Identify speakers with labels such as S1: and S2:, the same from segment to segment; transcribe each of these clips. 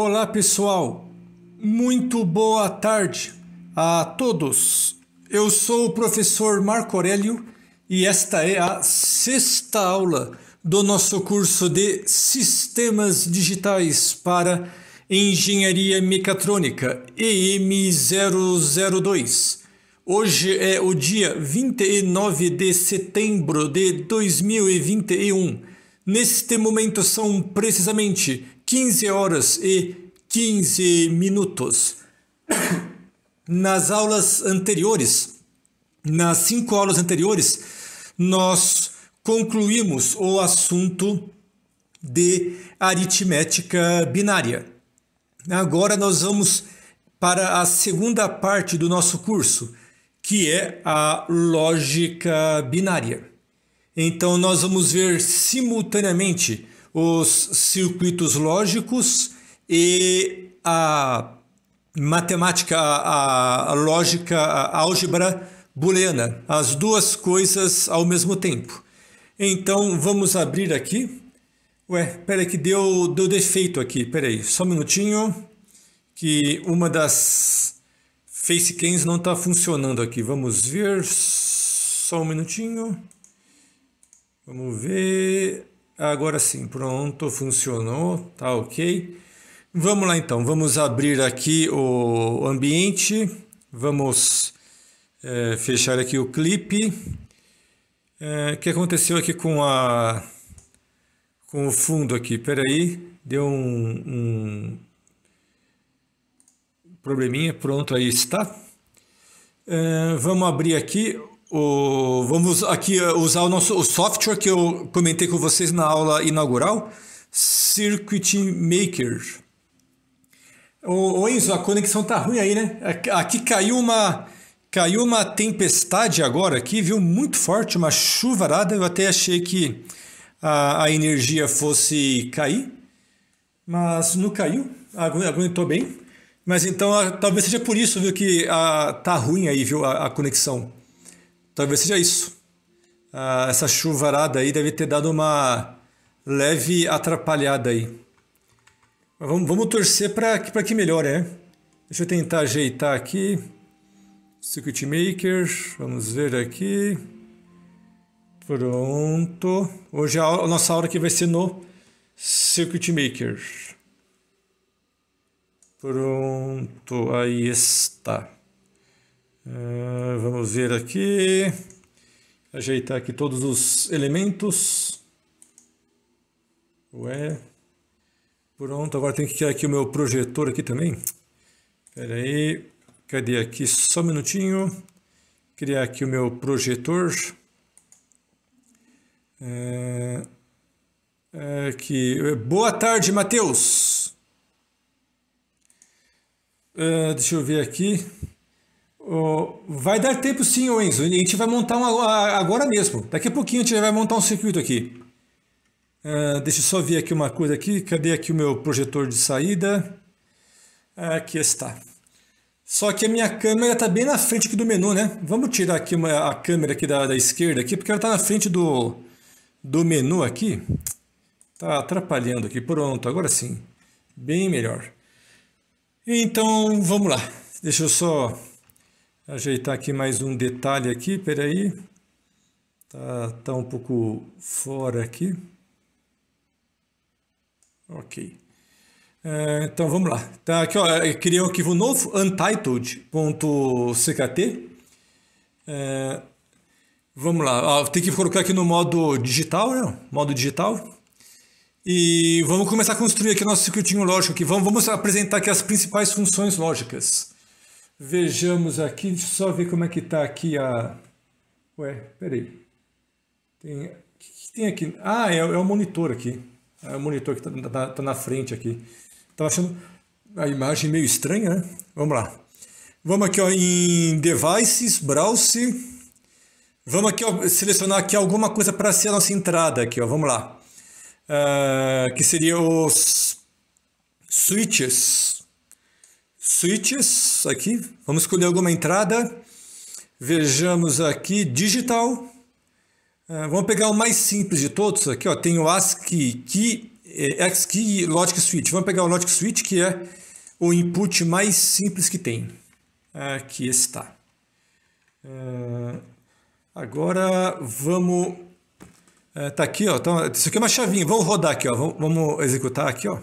S1: Olá pessoal, muito boa tarde a todos. Eu sou o professor Marco Aurélio e esta é a sexta aula do nosso curso de Sistemas Digitais para Engenharia Mecatrônica EM002. Hoje é o dia 29 de setembro de 2021. Neste momento são precisamente 15 horas e 15 minutos. Nas aulas anteriores, nas cinco aulas anteriores, nós concluímos o assunto de aritmética binária. Agora nós vamos para a segunda parte do nosso curso, que é a lógica binária. Então nós vamos ver simultaneamente os circuitos lógicos e a matemática, a, a lógica, a álgebra booleana, as duas coisas ao mesmo tempo. Então vamos abrir aqui. Ué, peraí que deu, deu defeito aqui, peraí, só um minutinho que uma das facecams não está funcionando aqui. Vamos ver, só um minutinho. Vamos ver... Agora sim, pronto, funcionou, tá ok. Vamos lá então, vamos abrir aqui o ambiente, vamos é, fechar aqui o clipe. É, o que aconteceu aqui com a com o fundo aqui? Peraí, deu um, um probleminha, pronto, aí está. É, vamos abrir aqui o, vamos aqui eh, usar o nosso o software que eu comentei com vocês na aula inaugural, Circuit Maker. O, ô Enzo, a conexão tá ruim aí, né? Aqui caiu uma caiu uma tempestade agora aqui, viu? Muito forte, uma chuvarada. Eu até achei que a, a energia fosse cair, mas não caiu. Aguentou bem. Mas então ah, talvez seja por isso, viu, que a, ah, tá ruim aí, viu, a, a conexão. Talvez seja isso. Ah, essa chuvarada aí deve ter dado uma leve atrapalhada aí. Mas vamos, vamos torcer para que, que melhore, né? Deixa eu tentar ajeitar aqui. Circuit Maker, vamos ver aqui. Pronto. Hoje é a, a nossa aula aqui vai ser no Circuit Maker. Pronto, aí está. Ah, vamos ver aqui. Ajeitar aqui todos os elementos. Ué. Pronto, agora tem que criar aqui o meu projetor aqui também. Pera aí. Cadê aqui? Só um minutinho. Criar aqui o meu projetor. É... Aqui. Boa tarde, Matheus. Ah, deixa eu ver aqui. Vai dar tempo sim, Enzo. A gente vai montar um agora mesmo. Daqui a pouquinho a gente vai montar um circuito aqui. Uh, deixa eu só ver aqui uma coisa aqui. Cadê aqui o meu projetor de saída? Aqui está. Só que a minha câmera está bem na frente aqui do menu, né? Vamos tirar aqui uma, a câmera aqui da, da esquerda aqui, porque ela está na frente do, do menu aqui. Tá atrapalhando aqui. Pronto, agora sim. Bem melhor. Então, vamos lá. Deixa eu só ajeitar aqui mais um detalhe aqui, peraí. Tá, tá um pouco fora aqui. Ok. É, então vamos lá. Tá aqui, ó, criei um arquivo novo, untitled.ckt. É, vamos lá, tem que colocar aqui no modo digital, né? Modo digital. E vamos começar a construir aqui o nosso circuitinho lógico aqui. Vamos, vamos apresentar aqui as principais funções lógicas. Vejamos aqui, deixa eu só ver como é que está aqui a... Ué, peraí. Tem... O que, que tem aqui? Ah, é, é, o monitor aqui. É o monitor que está tá, tá, tá na frente aqui. Estava achando a imagem meio estranha, né? Vamos lá. Vamos aqui ó, em Devices, Browse. Vamos aqui ó, selecionar aqui alguma coisa para ser a nossa entrada aqui. Ó. Vamos lá. Uh, que seria os switches switches aqui. Vamos escolher alguma entrada. Vejamos aqui digital. Ah, vamos pegar o mais simples de todos aqui, ó. Tem o ASCII key, é, eh, XKey e Logic Switch. Vamos pegar o Logic Switch, que é o input mais simples que tem. Aqui está. Ah, agora vamos... Eh, tá aqui, ó. Então, isso aqui é uma chavinha. Vamos rodar aqui, ó. Vamos executar aqui, ó.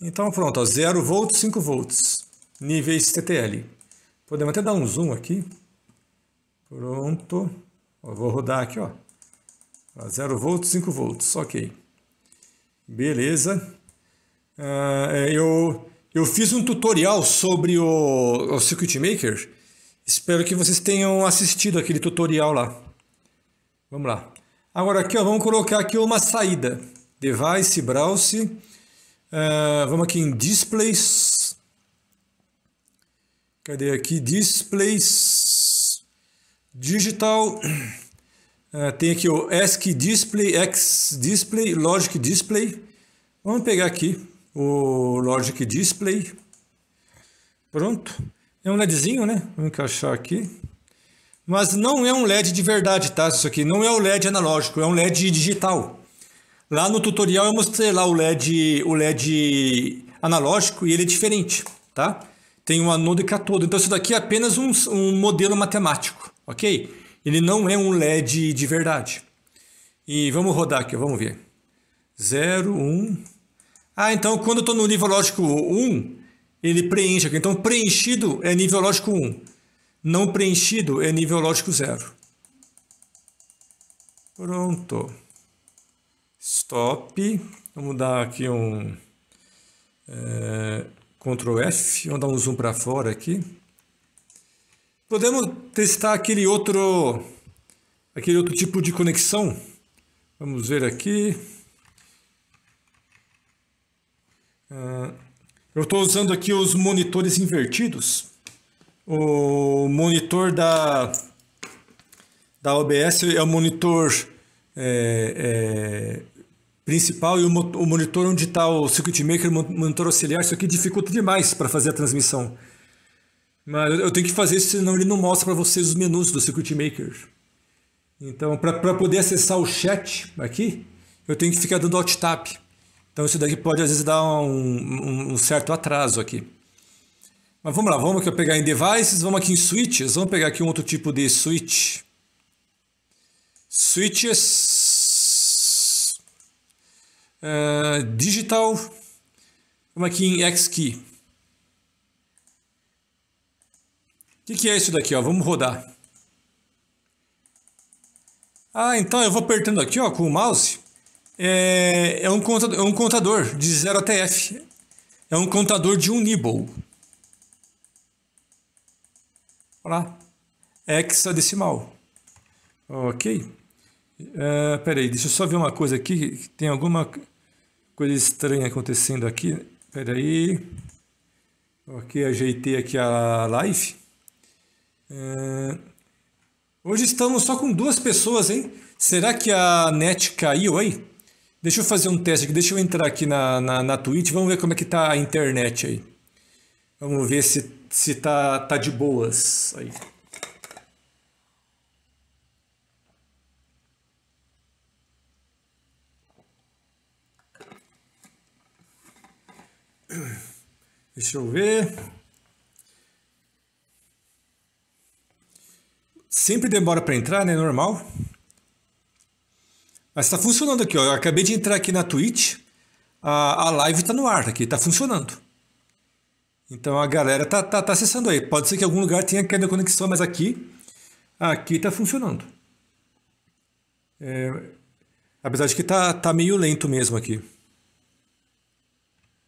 S1: Então pronto, 0 volts, 5 volts, níveis TTL. Podemos até dar um zoom aqui. Pronto. vou rodar aqui, ó. 0 volts, 5 volts, ok. Beleza. Ah, é, eu, eu fiz um tutorial sobre o, o Circuit Maker. Espero que vocês tenham assistido aquele tutorial lá. Vamos lá. Agora aqui, ó, vamos colocar aqui uma saída. Device, browse eh, vamos aqui em displays. Cadê aqui? Displays. Digital. Uh, tem aqui o ESC Display, X Display, Logic Display. Vamos pegar aqui o Logic Display. Pronto. É um LEDzinho, né? Vou encaixar aqui. Mas não é um LED de verdade, tá? Isso aqui não é o LED analógico, é um LED digital. Lá no tutorial eu mostrei lá o LED, o LED analógico e ele é diferente, tá? Tem um anodo e catodo. Então isso daqui é apenas um, um modelo matemático, ok? Ele não é um LED de verdade. E vamos rodar aqui, vamos ver. 0, 1. Um. Ah, então quando eu estou no nível lógico 1, ele preenche aqui. Então preenchido é nível lógico 1. Não preenchido é nível lógico 0. Pronto stop, vamos dar aqui um é, Ctrl F, vamos dar um zoom para fora aqui. Podemos testar aquele outro, aquele outro tipo de conexão. Vamos ver aqui. Ah, eu estou usando aqui os monitores invertidos. O monitor da, da OBS é o monitor é, é, principal e o, o monitor onde está o circuit maker, monitor auxiliar, isso aqui dificulta demais para fazer a transmissão. Mas eu tenho que fazer isso, senão ele não mostra para vocês os menus do circuit maker. Então, para poder acessar o chat aqui, eu tenho que ficar dando alt tap. Então isso daqui pode às vezes dar um, um certo atraso aqui. Mas vamos lá, vamos aqui pegar em devices, vamos aqui em switches, vamos pegar aqui um outro tipo de switch. Switches, Uh, digital, vamos aqui em X-Key. O que, que é isso daqui? Ó? Vamos rodar. Ah, então eu vou apertando aqui ó, com o mouse. É, é, um, contador, é um contador de 0 até F. É um contador de um nibble. Olha lá. Hexadecimal. Ok. Uh, eh, aí deixa eu só ver uma coisa aqui. Tem alguma coisa estranha acontecendo aqui. Peraí. Ok, ajeitei aqui a live. É... Hoje estamos só com duas pessoas, hein? Será que a net caiu aí? Deixa eu fazer um teste aqui, deixa eu entrar aqui na, na, na Twitch, vamos ver como é que tá a internet aí. Vamos ver se, se tá, tá de boas aí. Deixa eu ver. Sempre demora para entrar, né? Normal. Mas está funcionando aqui, ó. Eu acabei de entrar aqui na Twitch. A, a live está no ar, aqui, está funcionando. Então a galera tá, tá, tá acessando aí. Pode ser que algum lugar tenha caído a conexão, mas aqui aqui está funcionando. É, apesar de que tá, tá meio lento mesmo aqui.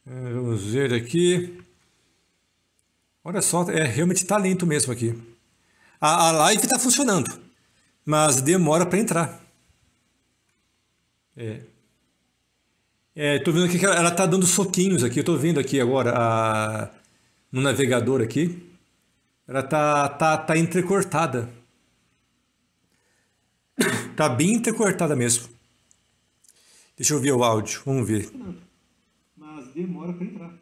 S1: É, vamos ver aqui. Olha só, é realmente talento mesmo aqui. A, a live está funcionando, mas demora para entrar. É. É, tô vendo aqui que ela está dando soquinhos aqui. Eu tô vendo aqui agora a, no navegador aqui. Ela tá, tá, tá entrecortada. Tá bem entrecortada mesmo. Deixa eu ver o áudio, vamos ver. Mas demora para entrar.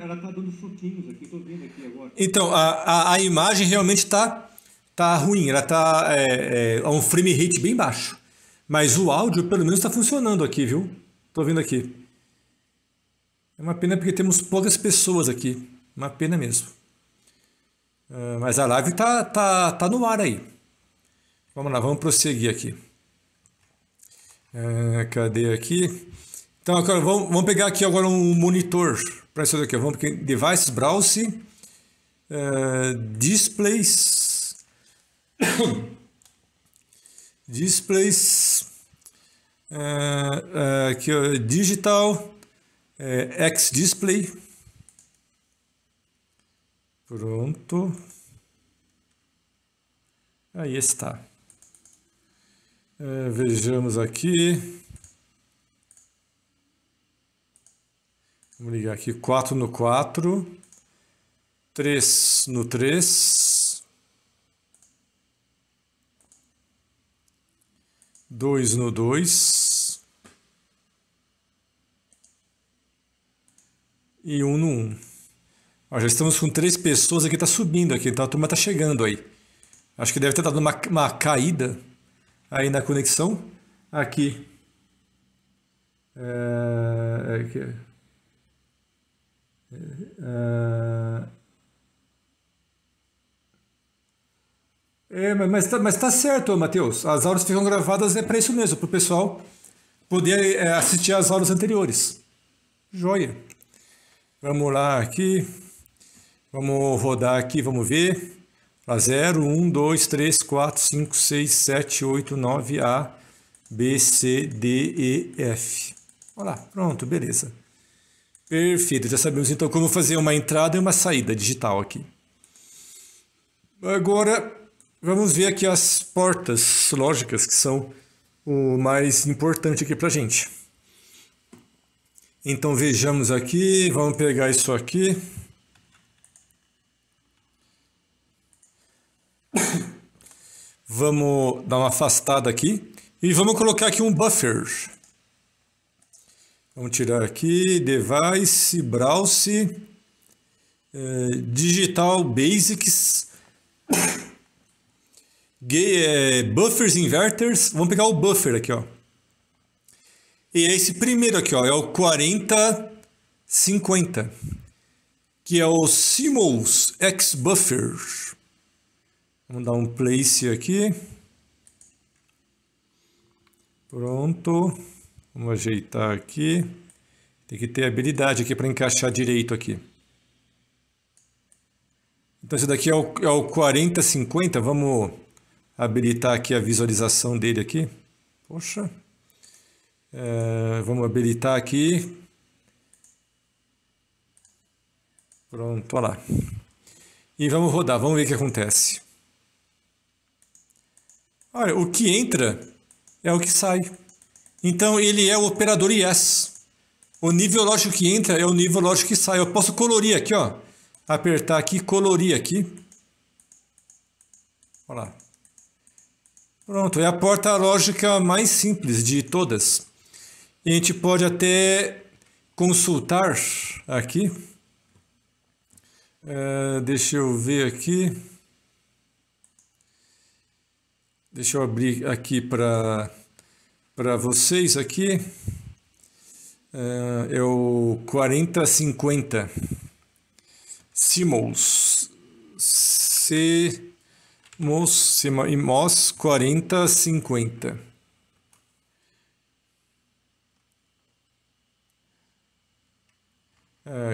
S1: ela tá dando aqui, tô vendo aqui agora. Então, a, a, a imagem realmente tá, tá ruim, ela tá é, é, a um frame rate bem baixo. Mas o áudio, pelo menos, está funcionando aqui, viu? Tô vendo aqui. É uma pena porque temos poucas pessoas aqui. Uma pena mesmo. Uh, mas a live tá, tá, tá no ar aí. Vamos lá, vamos prosseguir aqui. Uh, cadê aqui? Então agora vamos, vamos pegar aqui agora um monitor para isso daqui. Vamos aqui, device browse, uh, displays, displays, uh, uh, aqui, ó, digital, pronto, aí está. vejamos aqui. Vamos ligar aqui 4 no 4, 3 no 3, 2 no 2 e 1 um no 1. Um. Ó, já estamos com três pessoas aqui, está subindo aqui, então a turma está chegando aí. Acho que deve ter dado uma, uma caída aí na conexão. Aqui. É, aqui. É é, é, mas tá, mas tá certo, Matheus. As aulas ficam gravadas é para isso mesmo, para o pessoal poder é, assistir às aulas anteriores. Joia. Vamos lá aqui. Vamos rodar aqui, vamos ver. A 0, 1, 2, 3, 4, 5, 6, 7, 8, 9, A, B, C, D, E, F. Olha lá, pronto, beleza. Perfeito, já sabemos então como fazer uma entrada e uma saída digital aqui. Agora vamos ver aqui as portas lógicas que são o mais importante aqui para a gente. Então vejamos aqui, vamos pegar isso aqui. Vamos dar uma afastada aqui e vamos colocar aqui um buffer. Vamos tirar aqui, device, browse, é, digital basics, gay, é, buffers, inverters. Vamos pegar o buffer aqui, ó. E é esse primeiro aqui, ó, é o 4050, que é o simos X Buffer. Vamos dar um place aqui. Pronto. Vamos ajeitar aqui. Tem que ter habilidade aqui para encaixar direito aqui. Então esse daqui é o, é o 4050. Vamos habilitar aqui a visualização dele aqui. Poxa. É, vamos habilitar aqui. Pronto, olha lá. E vamos rodar, vamos ver o que acontece. Olha, o que entra é o que sai. Então ele é o operador IES. O nível lógico que entra é o nível lógico que sai. Eu posso colorir aqui, ó. Apertar aqui, colorir aqui. Olha lá. Pronto, é a porta lógica mais simples de todas. E a gente pode até consultar aqui. É, deixa eu ver aqui. Deixa eu abrir aqui para para vocês aqui é, é o 4050 Simons Simons Simons 4050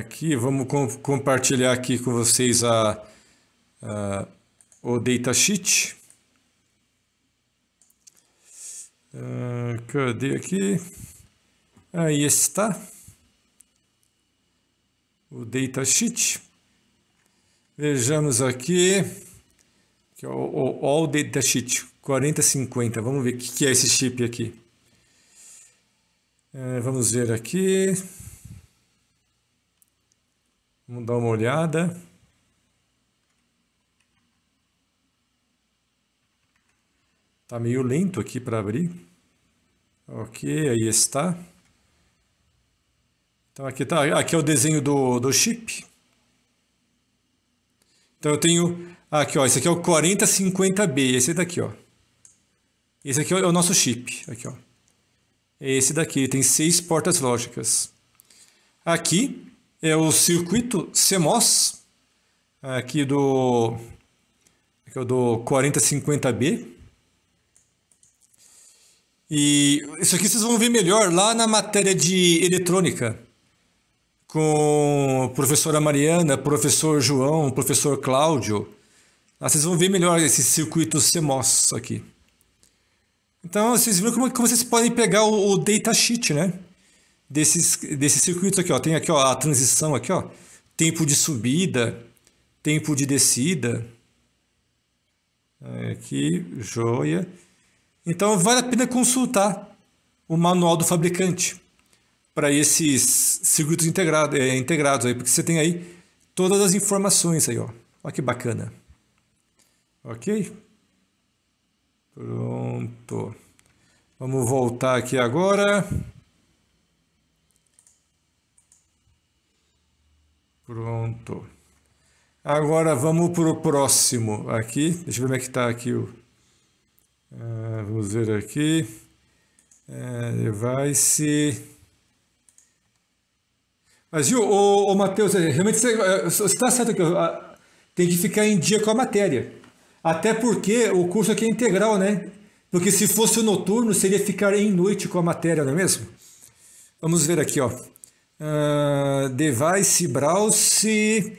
S1: Aqui vamos com, compartilhar aqui com vocês a, a o datasheet. cadê ah, aqui? Aí ah, está o datasheet. Vejamos aqui, que é o, o, All Datasheet 4050. Vamos ver o que, que é esse chip aqui. Ah, vamos ver aqui. Vamos dar uma olhada. Tá meio lento aqui para abrir. Ok, aí está. Então aqui tá, aqui é o desenho do, do chip. Então eu tenho aqui, ó, esse aqui é o 4050B, esse daqui, ó. Esse aqui é, é o nosso chip, aqui, ó. Esse daqui tem seis portas lógicas. Aqui é o circuito CMOS aqui do aqui é o do 4050B e isso aqui vocês vão ver melhor lá na matéria de eletrônica, com a professora Mariana, professor João, professor Cláudio. Lá vocês vão ver melhor esse circuito CMOS aqui. Então vocês viram como, é como vocês podem pegar o, o datasheet, né? Desses, desse circuito aqui, ó. Tem aqui ó, a transição aqui, ó. Tempo de subida, tempo de descida. Aqui, joia. Então vale a pena consultar o manual do fabricante para esses circuitos é, integrados aí, porque você tem aí todas as informações aí, ó. Olha que bacana. Ok? Pronto. Vamos voltar aqui agora. Pronto. Agora vamos para o próximo aqui. Deixa eu ver como é que está aqui o vamos ah, ver aqui. Uh, eh, device. Mas, viu, ô, ô Matheus, eh, realmente eh, você está certo que ah, tem que ficar em dia com a matéria. Até porque o curso aqui é integral, né? Porque se fosse o noturno, seria ficar em noite com a matéria, não é mesmo? Vamos ver aqui, ó. Uh, device, Browse,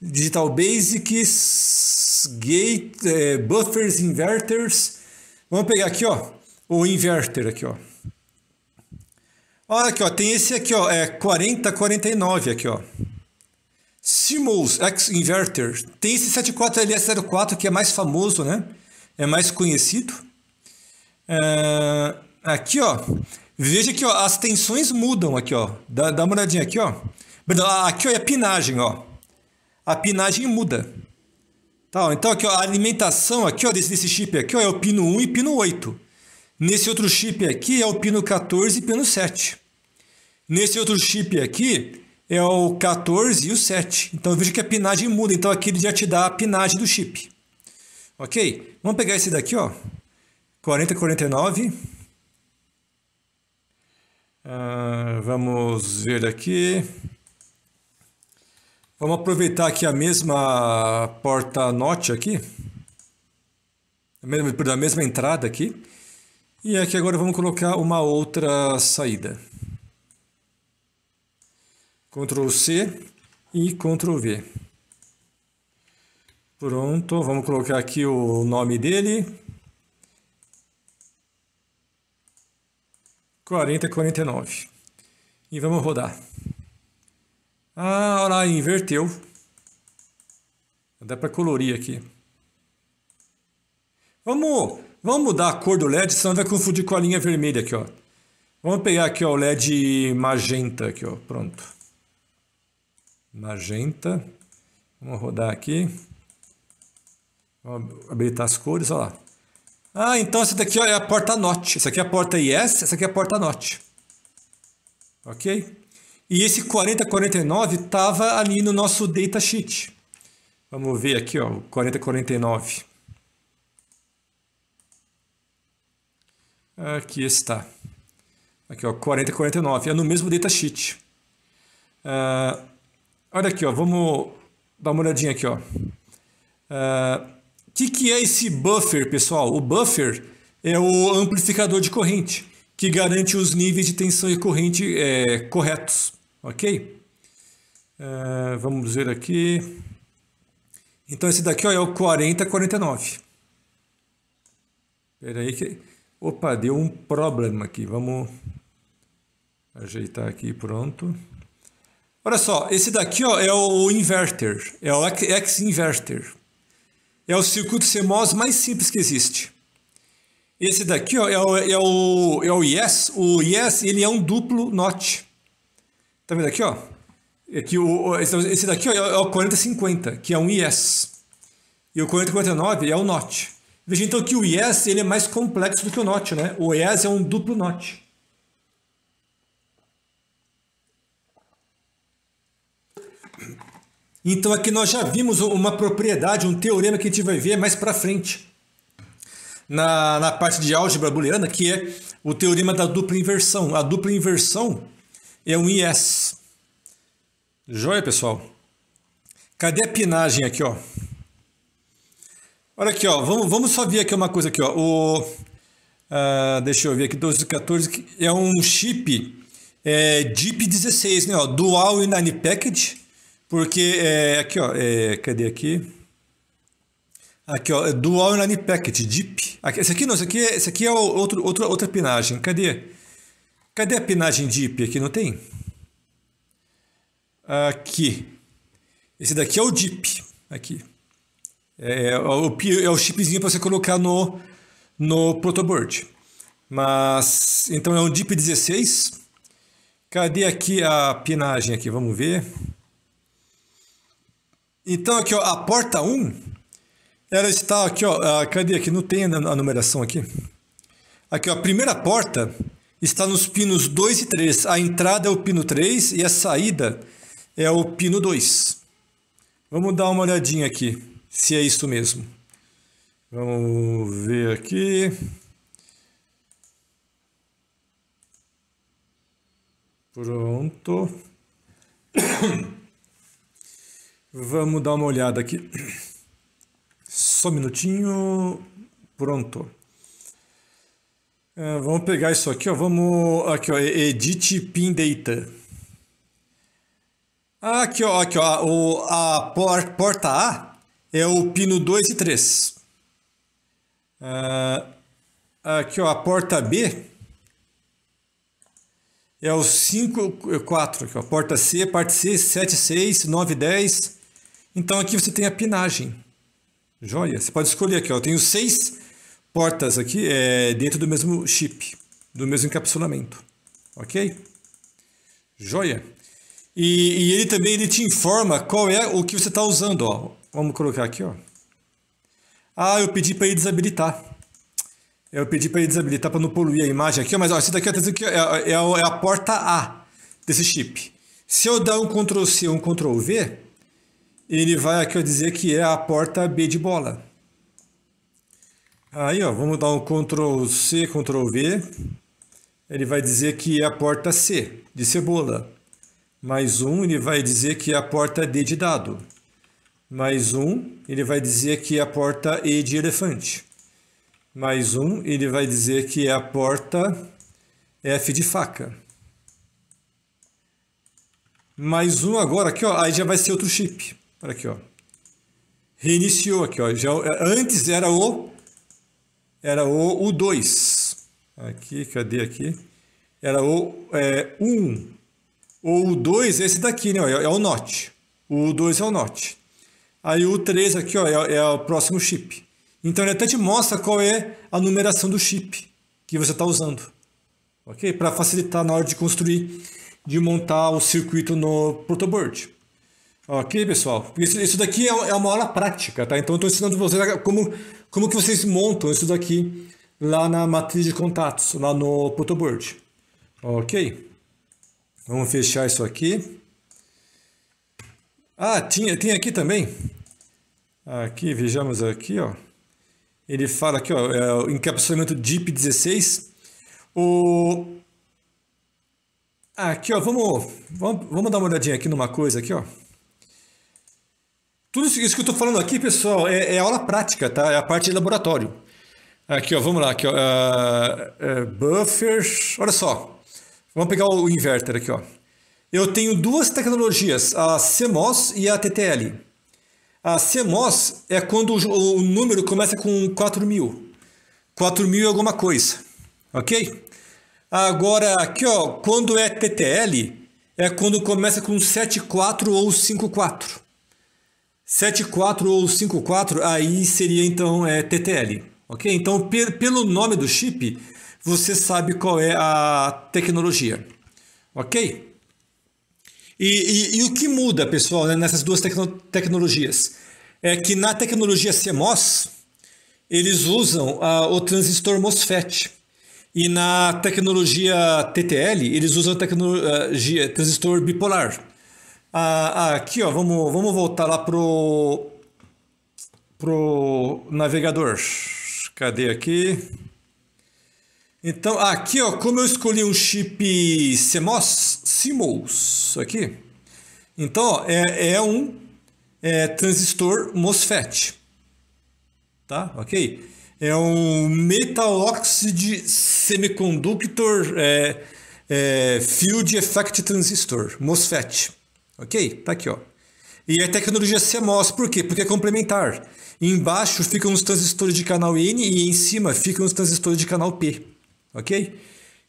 S1: Digital Basics, Gate, Buffers, Inverters, Vamos pegar aqui, ó, o inverter aqui, ó. Olha aqui, ó, tem esse aqui, ó, é 4049 aqui, ó. Simulus X Inverter. Tem esse 74LS04 que é mais famoso, né? É mais conhecido. É, aqui, ó. Veja que ó, as tensões mudam aqui, ó. Dá, dá uma olhadinha aqui, ó. Aqui, ó, é a pinagem, ó. A pinagem muda. Tal. Então aqui ó, a alimentação aqui ó, desse, desse chip aqui ó, é o pino 1 e pino 8. Nesse outro chip aqui é o pino 14 e pino 7. Nesse outro chip aqui é o 14 e o 7. Então veja que a pinagem muda. Então aqui ele já te dá a pinagem do chip. Ok? Vamos pegar esse daqui, ó. 4049. Uh, ah, vamos ver aqui. Vamos aproveitar aqui a mesma porta note aqui. Da mesma entrada aqui. E aqui agora vamos colocar uma outra saída. Ctrl C e Ctrl V. Pronto, vamos colocar aqui o nome dele. 4049. E vamos rodar. Ah, olha lá, inverteu. Dá para colorir aqui. Vamos, vamos mudar a cor do LED, senão vai confundir com a linha vermelha aqui, ó. Vamos pegar aqui ó, o LED magenta aqui, ó. Pronto. Magenta. Vamos rodar aqui. Vamos habilitar as cores, olha lá. Ah, então essa daqui ó, é a porta NOT. Essa aqui é a porta IS, essa aqui é a porta NOT. Ok? E esse 4049 estava ali no nosso datasheet. Vamos ver aqui, ó, 4049. Aqui está. Aqui, ó, 4049. É no mesmo datasheet. Uh, ah, olha aqui, ó, vamos dar uma olhadinha aqui. O uh, ah, que, que é esse buffer, pessoal? O buffer é o amplificador de corrente que garante os níveis de tensão e corrente é, corretos. Ok? Eh, vamos ver aqui. Então esse daqui ó, é o 4049. Espera aí que... Opa, deu um problema aqui. Vamos ajeitar aqui, pronto. Olha só, esse daqui ó, é o inverter, é o X-inverter. É o circuito CMOS mais simples que existe. Esse daqui ó, é, o, é, o, é o IES. O IES ele é um duplo NOT. Tá vendo aqui, ó? Aqui, é o, esse daqui ó, é, é o 4050, que é um yes. E o 4049 é o NOT. Veja então que o yes ele é mais complexo do que o NOT, né? O yes é um duplo NOT. Então aqui nós já vimos uma propriedade, um teorema que a gente vai ver mais para frente. Na, na parte de álgebra booleana, que é o teorema da dupla inversão. A dupla inversão é um IS. Joia, pessoal? Cadê a pinagem aqui, ó? Olha aqui, ó. Vamos, vamos só ver aqui uma coisa aqui, ó. O, uh, deixa eu ver aqui, 1214. é um chip é, DIP 16, né, ó, Dual Inline Package, porque é, aqui, ó, é, cadê aqui? Aqui, ó, é Dual Inline Package, DIP. Aqui, esse aqui não, esse aqui, é, esse aqui é outro, outro, outra pinagem, cadê? Cadê a pinagem DIP Aqui não tem? Aqui. Esse daqui é o DIP. Aqui. É, é, o, é o chipzinho para você colocar no, no protoboard. Mas, então é um DIP 16. Cadê aqui a pinagem aqui? Vamos ver. Então aqui ó, a porta 1, ela está aqui ó, ah, cadê aqui? Não tem a numeração aqui. Aqui ó, a primeira porta está nos pinos 2 e 3. A entrada é o pino 3 e a saída é o pino 2. Vamos dar uma olhadinha aqui, se é isso mesmo. Vamos ver aqui. Pronto. Vamos dar uma olhada aqui. Só um minutinho. Pronto. Uh, vamos pegar isso aqui, ó. Vamos. Aqui, ó. Edit pin data. Aqui, ó. Aqui, ó. O, a por, porta A é o pino 2 e 3. Uh, é, aqui, ó. A porta B é o 5, 4. Aqui, ó. Porta C, parte C, 7, 6, 9, 10. Então aqui você tem a pinagem. Joia. Você pode escolher aqui, ó. Eu tenho 6 portas aqui é, dentro do mesmo chip, do mesmo encapsulamento, ok? Joia! E, e ele também ele te informa qual é o que você está usando, ó. Vamos colocar aqui, ó. Ah, eu pedi para ele desabilitar. Eu pedi para ele desabilitar para não poluir a imagem aqui, ó, mas ó, esse daqui é que é, é, é, é a porta A desse chip. Se eu dar um Ctrl C ou um Ctrl V, ele vai aqui ó, dizer que é a porta B de bola. Aí, ó, vamos dar um Ctrl C, Ctrl V. Ele vai dizer que é a porta C, de cebola. Mais um, ele vai dizer que é a porta D de dado. Mais um, ele vai dizer que é a porta E de elefante. Mais um, ele vai dizer que é a porta F de faca. Mais um agora aqui, ó, aí já vai ser outro chip. Olha aqui, ó. Reiniciou aqui, ó. Já, antes era o era o U2. Aqui, cadê aqui? Era o é, U1. O U2 é esse daqui, né? É, é, o NOT. O U2 é o NOT. Aí o U3 aqui ó, é, é o próximo chip. Então ele até te mostra qual é a numeração do chip que você está usando. Ok? Para facilitar na hora de construir, de montar o circuito no protoboard. Ok, pessoal. Isso, isso daqui é, é uma aula prática, tá? Então, eu estou ensinando vocês como, como que vocês montam isso daqui lá na matriz de contatos, lá no Photoboard. Ok? Vamos fechar isso aqui. Ah, tinha, tem aqui também. Aqui, vejamos aqui, ó. Ele fala aqui, ó, é, o encapsulamento DIP 16. O... Ah, aqui, ó, vamos, vamos, vamos dar uma olhadinha aqui numa coisa aqui, ó. Tudo isso que eu estou falando aqui, pessoal, é, é, aula prática, tá? É a parte de laboratório. Aqui, ó, vamos lá. Aqui, ó, uh, uh, buffers. Olha só. Vamos pegar o inverter aqui, ó. Eu tenho duas tecnologias, a CMOS e a TTL. A CMOS é quando o número começa com 4000. mil. 4 mil alguma coisa, ok? Agora, aqui, ó, quando é TTL, é quando começa com 74 ou 54. 7.4 ou 5.4, aí seria então é, TTL. Ok? Então, pelo nome do chip, você sabe qual é a tecnologia. Ok? E, e, e o que muda, pessoal, né, nessas duas tecno tecnologias? É que na tecnologia CMOS, eles usam ah, o transistor MOSFET. E na tecnologia TTL, eles usam a tecnologia ah, transistor bipolar. Ah, ah, aqui, ó, vamos, vamos voltar lá pro, pro navegador. Cadê aqui? Então, aqui, ó, como eu escolhi um chip CMOS, CMOS aqui, então, ó, é, é um é, transistor MOSFET, tá? Ok? É um metal oxide semiconductor é, é, field effect transistor, MOSFET. Ok? Tá aqui, ó. E a tecnologia CMOS, por quê? Porque é complementar. embaixo ficam os transistores de canal N e em cima ficam os transistores de canal P. Ok?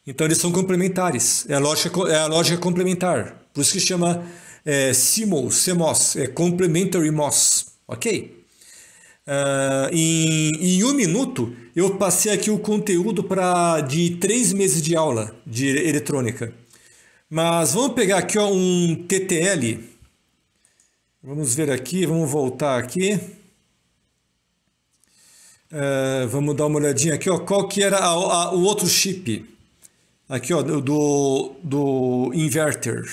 S1: Então eles são complementares. É a lógica, é a lógica complementar. Por isso que chama é, CMOS, CMOS, é Complementary MOS. Ok? Uh, em, em, um minuto, eu passei aqui o conteúdo pra, de três meses de aula de eletrônica. Mas vamos pegar aqui ó, um TTL. Vamos ver aqui, vamos voltar aqui. Uh, vamos dar uma olhadinha aqui, ó, qual que era a, a, o outro chip. Aqui, ó, do, do inverter.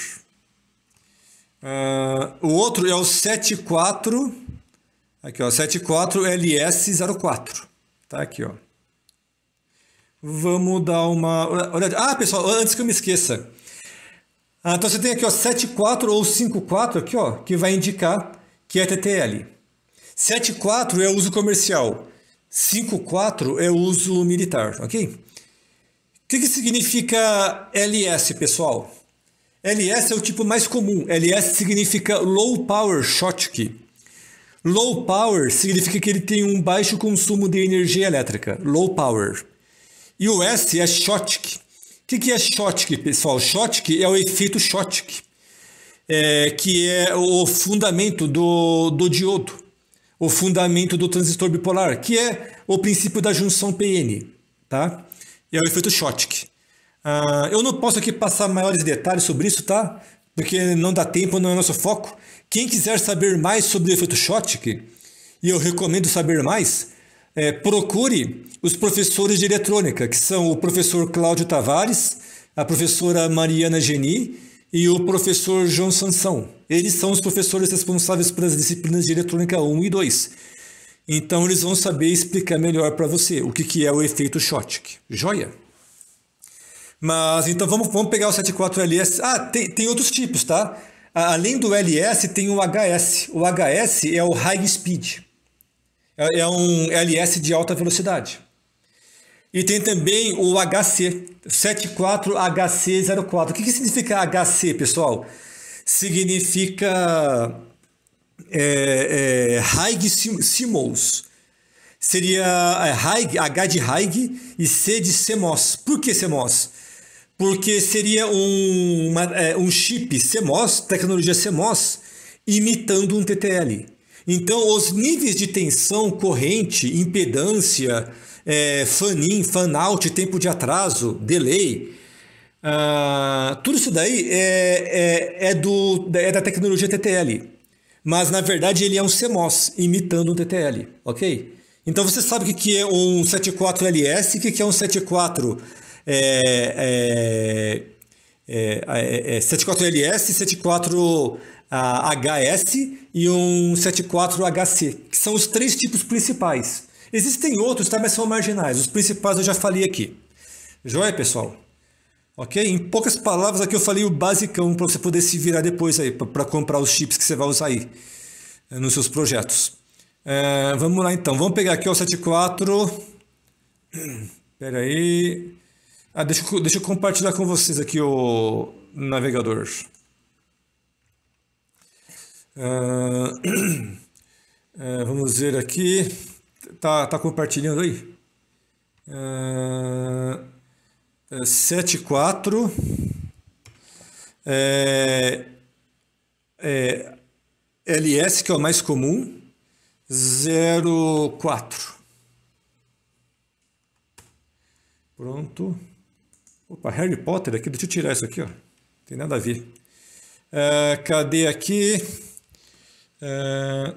S1: Uh, o outro é o 74, aqui, ó, 74LS04. Tá aqui, ó. Vamos dar uma olhada. Ah, pessoal, antes que eu me esqueça. Ah, então você tem aqui ó, 74 ou 54 aqui, ó, que vai indicar que é TTL. 74 é uso comercial, 54 é uso militar, ok? O que, que significa LS, pessoal? LS é o tipo mais comum. LS significa Low Power Shotkey. Low Power significa que ele tem um baixo consumo de energia elétrica. Low Power. E o S é Shotkey. O que, que é Schottky, pessoal? Schottky é o efeito Schottky, é, que é o fundamento do, do diodo, o fundamento do transistor bipolar, que é o princípio da junção PN, tá? É o efeito Schottky. Ah, eu não posso aqui passar maiores detalhes sobre isso, tá? Porque não dá tempo, não é nosso foco. Quem quiser saber mais sobre o efeito Schottky, e eu recomendo saber mais, é, procure os professores de eletrônica, que são o professor Cláudio Tavares, a professora Mariana Geni e o professor João Sansão. Eles são os professores responsáveis pelas disciplinas de eletrônica 1 e 2. Então eles vão saber explicar melhor para você o que, que é o efeito Schottky. Joia? Mas então vamos, vamos pegar o 74LS. Ah, tem, tem outros tipos, tá? Além do LS, tem o HS. O HS é o High Speed. É, é um LS de alta velocidade. E tem também o HC, 74HC04. O que, que significa HC, pessoal? Significa é, é, Haig Seria é, Haig, H de Haig e C de CMOS. Por que CMOS? Porque seria um, uma, é, um chip CMOS, tecnologia CMOS, imitando um TTL. Então, os níveis de tensão, corrente, impedância, é, fan-in, fan-out, tempo de atraso, delay, ah, tudo isso daí é, é, é, do, é da tecnologia TTL. Mas, na verdade, ele é um CMOS, imitando um TTL, ok? Então, você sabe o que é um 74LS, o que é um 74... É, é, é, é, é, 74LS, é, 74HS e um 74HC, que são os três tipos principais. Existem outros, tá? mas são marginais. Os principais eu já falei aqui. Joia, pessoal? Ok? Em poucas palavras aqui eu falei o basicão para você poder se virar depois aí, para comprar os chips que você vai usar aí eh, nos seus projetos. É, vamos lá então, vamos pegar aqui o 74. Pera aí. Ah, deixa, deixa eu compartilhar com vocês aqui o navegador. Uh, uh, vamos ver aqui. Tá, tá compartilhando aí? Uh, ah, 74. É, é, LS, que é o mais comum, 04. Pronto. Opa, Harry Potter aqui. Deixa eu tirar isso aqui, ó. Tem nada a ver. É, cadê aqui? Ah,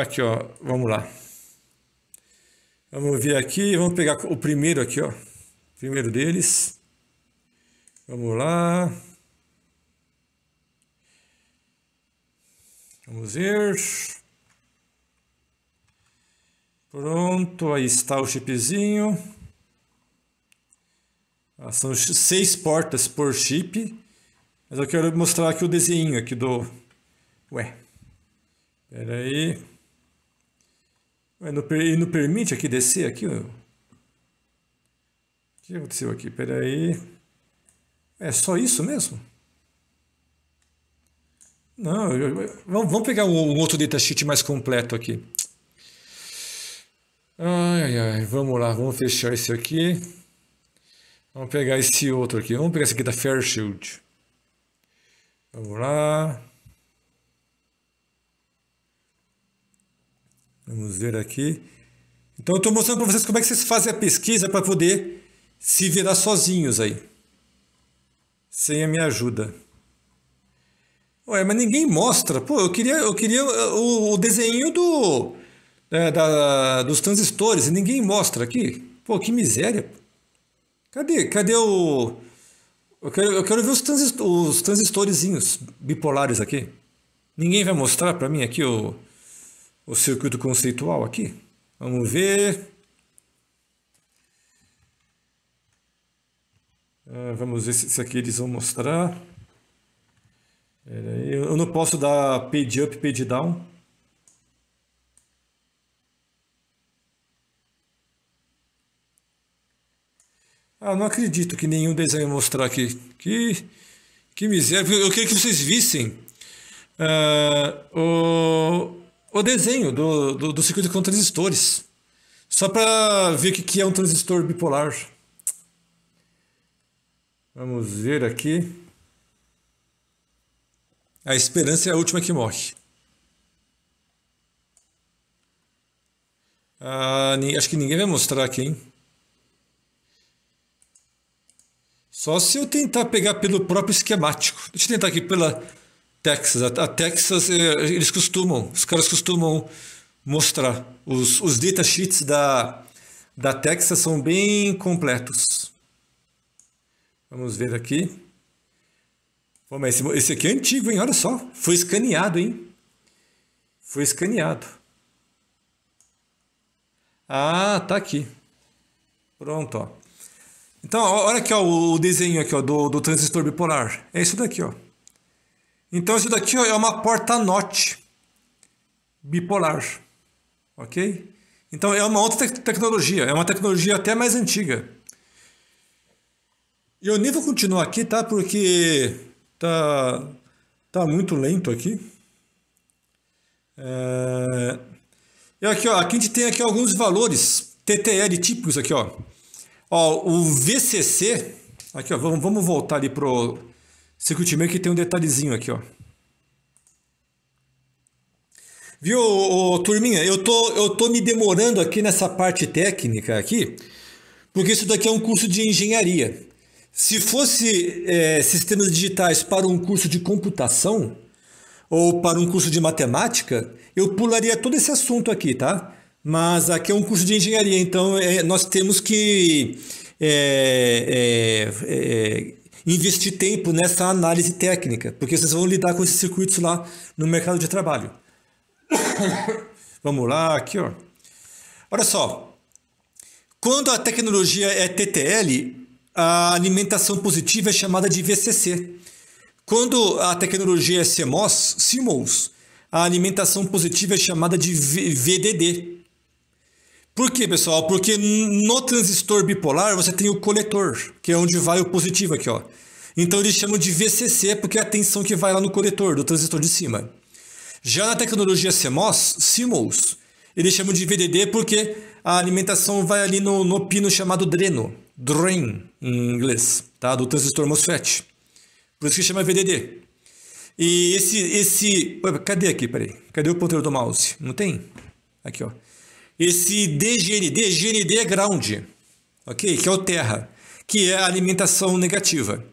S1: aqui, ó, vamos lá. Vamos ver aqui, vamos pegar o primeiro aqui, ó. Primeiro deles. Vamos lá. Vamos ver. Pronto, aí está o chipzinho. Ah, são seis portas por chip. Mas eu quero mostrar aqui o desenho aqui do, Ué, peraí. Ué, não, per... não permite aqui descer aqui? Ó. O que aconteceu aqui? Peraí. É só isso mesmo? Não, eu, eu, vamos pegar um, um outro datasheet mais completo aqui. Ai, ai, vamos lá, vamos fechar esse aqui. Vamos pegar esse outro aqui. Vamos pegar esse aqui da Fairchild. Vamos lá. Vamos ver aqui. Então eu estou mostrando para vocês como é que vocês fazem a pesquisa para poder se virar sozinhos aí. Sem a minha ajuda. Ué, mas ninguém mostra. Pô, eu queria, eu queria eh, o, o desenho do, é, da, dos transistores e ninguém mostra aqui. Pô, que miséria. Cadê? Cadê o... Eu quero, eu quero ver os, transist, os transistorzinhos bipolares aqui. Ninguém vai mostrar para mim aqui o o circuito conceitual aqui. Vamos ver. Ah, vamos ver se aqui eles vão mostrar. Eu não posso dar page up, page down. Ah, não acredito que nenhum desenho mostrar aqui. Que, que miséria. Eu queria é que vocês vissem ah, o, o desenho do, do, do circuito com transistores. Só para ver o que, que é um transistor bipolar. Vamos ver aqui. A esperança é a última que morre. Ah, acho que ninguém vai mostrar aqui, hein? Só se eu tentar pegar pelo próprio esquemático. Deixa eu tentar aqui pela Texas. A, a Texas, eh, eles costumam, os caras costumam mostrar. Os, os data sheets da, da Texas são bem completos. Vamos ver aqui. Pô, mas esse, esse aqui é antigo, hein? Olha só. Foi escaneado, hein? Foi escaneado. Ah, tá aqui. Pronto, ó. Então, olha aqui ó, o desenho aqui ó, do, do transistor bipolar. É isso daqui, ó. Então isso daqui ó, é uma porta note bipolar, ok? Então é uma outra te tecnologia, é uma tecnologia até mais antiga. E eu nem vou continuar aqui, tá? Porque tá, tá muito lento aqui. É... E aqui, ó, aqui a gente tem aqui alguns valores TTL típicos aqui, ó. Ó, o VCC, aqui, ó, vamos, vamos voltar ali pro Circuit Maker tem um detalhezinho aqui, ó. Viu, ô, ô, turminha? Eu tô, eu tô me demorando aqui nessa parte técnica aqui, porque isso daqui é um curso de engenharia. Se fosse é, sistemas digitais para um curso de computação ou para um curso de matemática, eu pularia todo esse assunto aqui, tá? Mas aqui é um curso de engenharia, então é, nós temos que é, é, é investir tempo nessa análise técnica, porque vocês vão lidar com esses circuitos lá no mercado de trabalho. Vamos lá, aqui, ó. Olha só. Quando a tecnologia é TTL, a alimentação positiva é chamada de VCC. Quando a tecnologia é CMOS, CMOS, a alimentação positiva é chamada de VDD. Por quê, pessoal? Porque no transistor bipolar você tem o coletor, que é onde vai o positivo aqui, ó. Então eles chamam de VCC porque é a tensão que vai lá no coletor, do transistor de cima. Já na tecnologia CMOS, CMOS, eles chamam de VDD porque a alimentação vai ali no, no pino chamado dreno, drain em inglês, tá? Do transistor MOSFET. Por isso que chama VDD. E esse, esse, cadê aqui, peraí? Cadê o ponteiro do mouse? Não tem? Aqui, ó esse DGND, DGND ground, ok? Que é o terra, que é a alimentação negativa.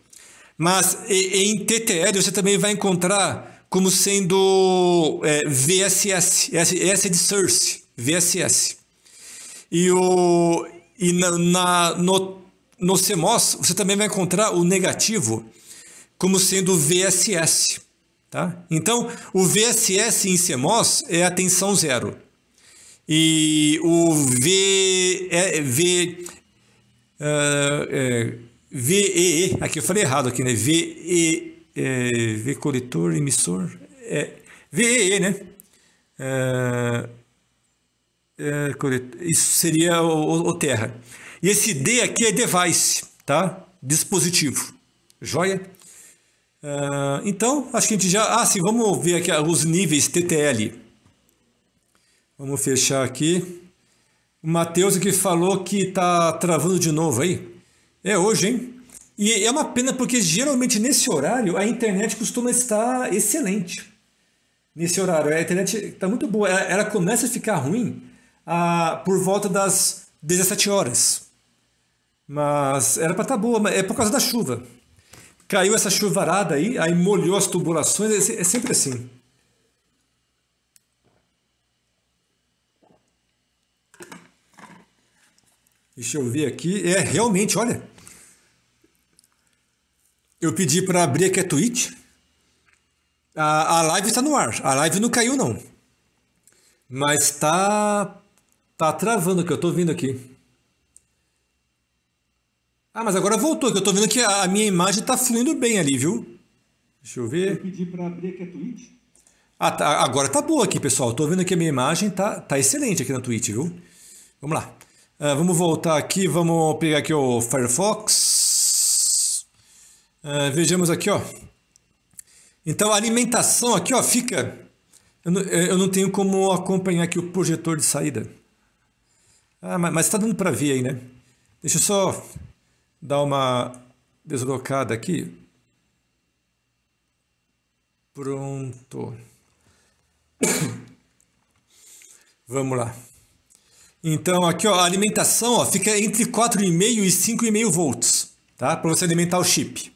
S1: Mas em TTL você também vai encontrar como sendo é, VSS, S de source, VSS. E, o, e na, na, no, no CMOS você também vai encontrar o negativo como sendo VSS. Tá? Então, o VSS em CMOS é a tensão zero. E o V. É, v uh, é, é, VEE, aqui eu falei errado aqui, né? VE, é, V coletor, emissor, é, VEE, né? É, é, isso seria o, o, Terra. E esse D aqui é device, tá? Dispositivo. Joia? É, então, acho que a gente já... Ah, sim, vamos ver aqui os níveis TTL. Vamos fechar aqui. O Matheus que falou que tá travando de novo aí. É hoje, hein? E é uma pena porque geralmente nesse horário a internet costuma estar excelente. Nesse horário, a internet está muito boa. Ela, ela, começa a ficar ruim a ah, por volta das 17 horas. Mas era para estar tá boa, mas é por causa da chuva. Caiu essa chuvarada aí, aí molhou as tubulações, é, é sempre assim. Deixa eu ver aqui. É, realmente, olha. Eu pedi para abrir aqui a Twitch. A, a live está no ar. A live não caiu, não. Mas tá. Tá travando que eu tô vindo aqui. Ah, mas agora voltou, que eu tô vendo que a minha imagem tá fluindo bem ali, viu? Deixa eu ver. Eu pedi para abrir aqui a Twitch. Ah, tá, agora tá boa aqui, pessoal. Tô vendo que a minha imagem tá, tá excelente aqui na Twitch, viu? Vamos lá. Uh, vamos voltar aqui, vamos pegar aqui o Firefox. Uh, vejamos aqui, ó. Então, a alimentação aqui, ó, fica... Eu não, eh, eu não tenho como acompanhar aqui o projetor de saída. Ah, mas está dando para ver aí, né? Deixa eu só dar uma deslocada aqui. Pronto. Vamos lá. Então aqui ó, a alimentação ó, fica entre 4,5 e 5,5 volts, tá? Para você alimentar o chip.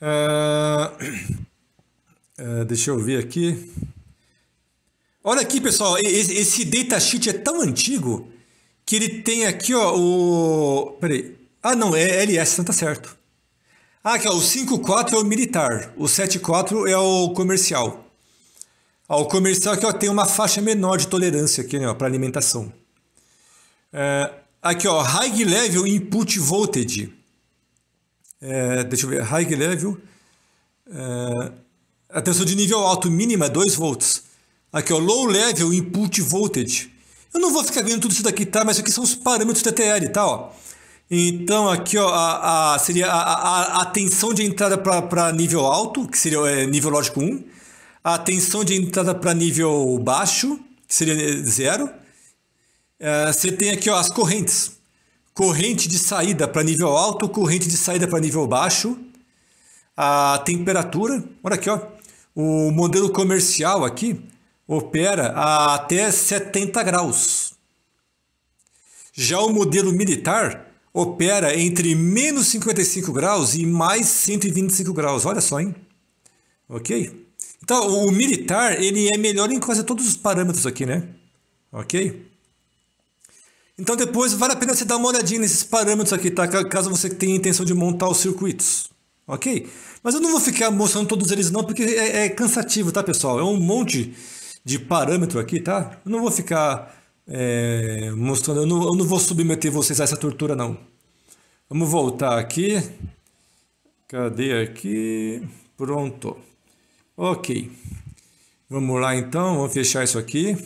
S1: Uh... Uh, deixa eu ver aqui. Olha aqui, pessoal, esse, esse datasheet é tão antigo que ele tem aqui, ó, o... Peraí. Ah, não, é LS, não tá certo. Ah, aqui, ó, o 5.4 é o militar, o 7.4 é o comercial. Ó, o comercial aqui ó, tem uma faixa menor de tolerância aqui né, para alimentação. É, aqui, ó, High Level Input Voltage. É, deixa eu ver, High Level. É, a tensão de nível alto mínima é 2 volts. Aqui, ó, Low Level Input Voltage. Eu não vou ficar vendo tudo isso daqui, tá? Mas aqui são os parâmetros do TTL, tá? Ó. Então, aqui ó, a, a seria a, a, a, tensão de entrada para nível alto, que seria é, nível lógico 1. A tensão de entrada para nível baixo, que seria zero. É, você tem aqui ó, as correntes. Corrente de saída para nível alto, corrente de saída para nível baixo. A temperatura, olha aqui, ó. O modelo comercial aqui opera a até 70 graus. Já o modelo militar opera entre menos 55 graus e mais 125 graus. Olha só, hein? Ok? Então, o militar, ele é melhor em quase todos os parâmetros aqui, né? Ok? Então, depois, vale a pena você dar uma olhadinha nesses parâmetros aqui, tá? Caso você tenha intenção de montar os circuitos. Ok? Mas eu não vou ficar mostrando todos eles não, porque é, é cansativo, tá, pessoal? É um monte de parâmetro aqui, tá? Eu não vou ficar é, mostrando, eu não, eu não vou submeter vocês a essa tortura, não. Vamos voltar aqui. Cadê aqui? Pronto. Ok. Vamos lá então, vamos fechar isso aqui.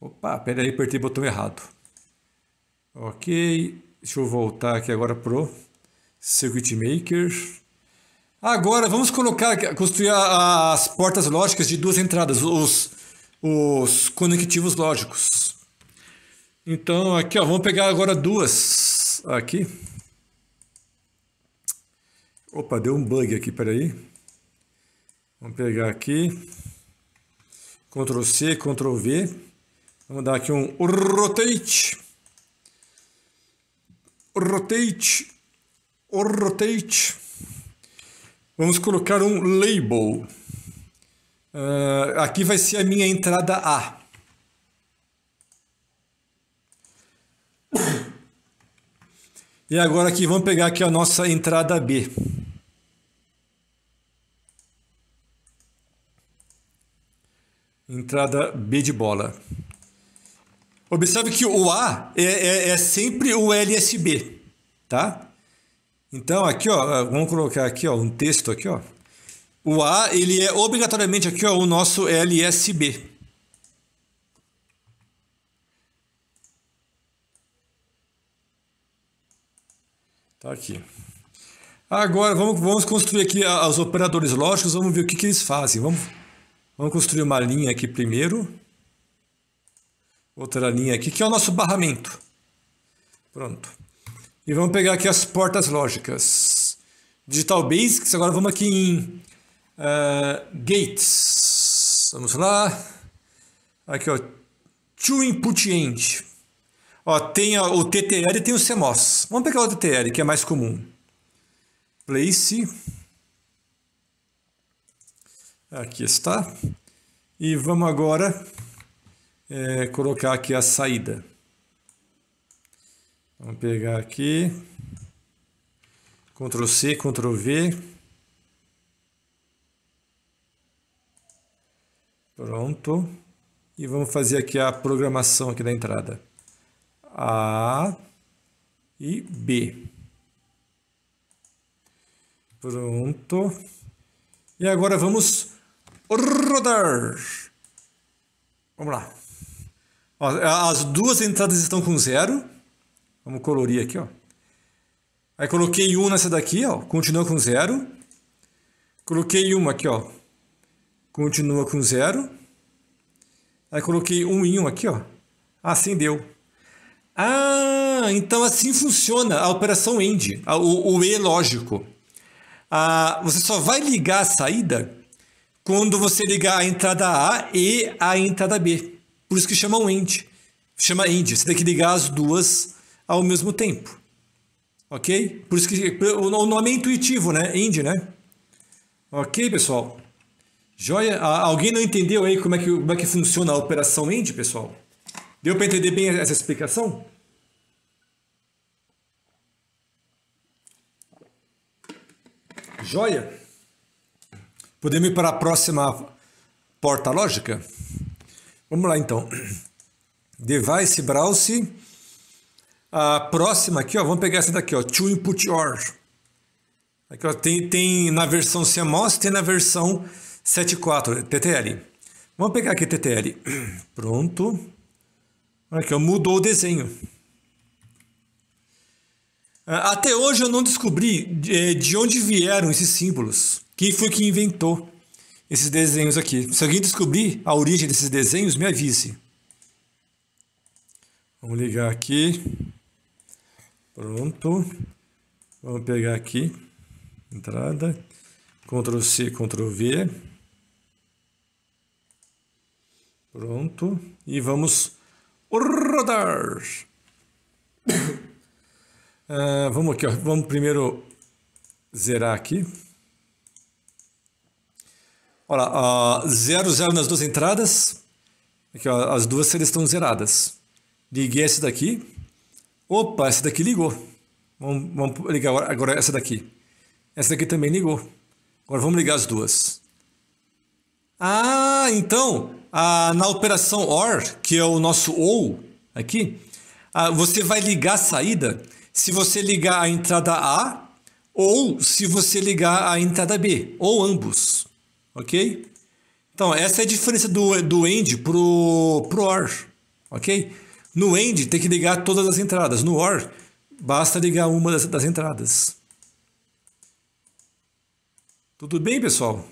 S1: Opa, peraí, apertei o botão errado. Ok, deixa eu voltar aqui agora pro Circuit Maker. Agora vamos colocar, construir as portas lógicas de duas entradas, os, os conectivos lógicos. Então aqui ó, vamos pegar agora duas aqui. Opa, deu um bug aqui, peraí. aí. Vamos pegar aqui, Ctrl C, Ctrl V. Vamos dar aqui um rotate, rotate, rotate. Vamos colocar um label. Uh, aqui vai ser a minha entrada A. E agora aqui vamos pegar aqui a nossa entrada B. Entrada B de bola. Observe que o A é, é, é sempre o LSB, tá? Então aqui, ó, ah, vamos colocar aqui, ó, um texto aqui, ó. O A, ele é obrigatoriamente aqui, ó, o nosso LSB. Tá aqui. Agora vamos, vamos construir aqui os operadores lógicos, vamos ver o que, que eles fazem. Vamos Vamos construir uma linha aqui primeiro. Outra linha aqui, que é o nosso barramento. Pronto. E vamos pegar aqui as portas lógicas. Digital Basics, agora vamos aqui em uh, Gates. Vamos lá. Aqui, ó. To Input End. Ó, tem ó, o TTL e tem o CMOS. Vamos pegar o TTL, que é mais comum. Place Aqui está. E vamos agora é, colocar aqui a saída. Vamos pegar aqui. Ctrl C, Ctrl V. Pronto. E vamos fazer aqui a programação aqui da entrada. A e B. Pronto. E agora vamos Rodar. Vamos lá. Ó, as duas entradas estão com zero. Vamos colorir aqui, ó. Aí coloquei um nessa daqui, ó. Continua com zero. Coloquei uma aqui, ó. Continua com zero. Aí coloquei um em um aqui, ó. Acendeu. Assim ah, então assim funciona a operação end, o, o E lógico. Ah, você só vai ligar a saída quando você ligar a entrada A e a entrada B. Por isso que chamam end. Chama end. Você tem que ligar as duas ao mesmo tempo. Ok? Por isso que o nome é intuitivo, né? End, né? Ok, pessoal? Joia? Alguém não entendeu aí como é que, como é que funciona a operação end, pessoal? Deu para entender bem essa explicação? Joia? Podemos ir para a próxima porta lógica? Vamos lá então. Device browse. A próxima aqui, ó, vamos pegar essa daqui, ó, to input or. Aqui, ó, tem, tem na versão CMOS, tem na versão 7.4, TTL. Vamos pegar aqui TTL. Pronto. Aqui, ó, mudou o desenho. Ah, até hoje eu não descobri de eh, onde vieram esses símbolos. Quem foi que inventou esses desenhos aqui? Se alguém descobrir a origem desses desenhos, me avise. Vamos ligar aqui. Pronto. Vamos pegar aqui. Entrada. Ctrl C, Ctrl V. Pronto. E vamos rodar. Ah, vamos aqui, ó. Vamos primeiro zerar aqui. Olha lá, 0, 0 nas duas entradas. Aqui, ó, as duas estão zeradas. Liguei essa daqui. Opa, essa daqui ligou. Vamos, vamos ligar agora, agora essa daqui. Essa daqui também ligou. Agora vamos ligar as duas. Ah, então, ah, na operação OR, que é o nosso OU aqui, ah, você vai ligar a saída se você ligar a entrada A ou se você ligar a entrada B, ou ambos ok? Então, essa é a diferença do, do end pro, pro OR, ok? No end tem que ligar todas as entradas, no OR basta ligar uma das, das entradas. Tudo bem, pessoal?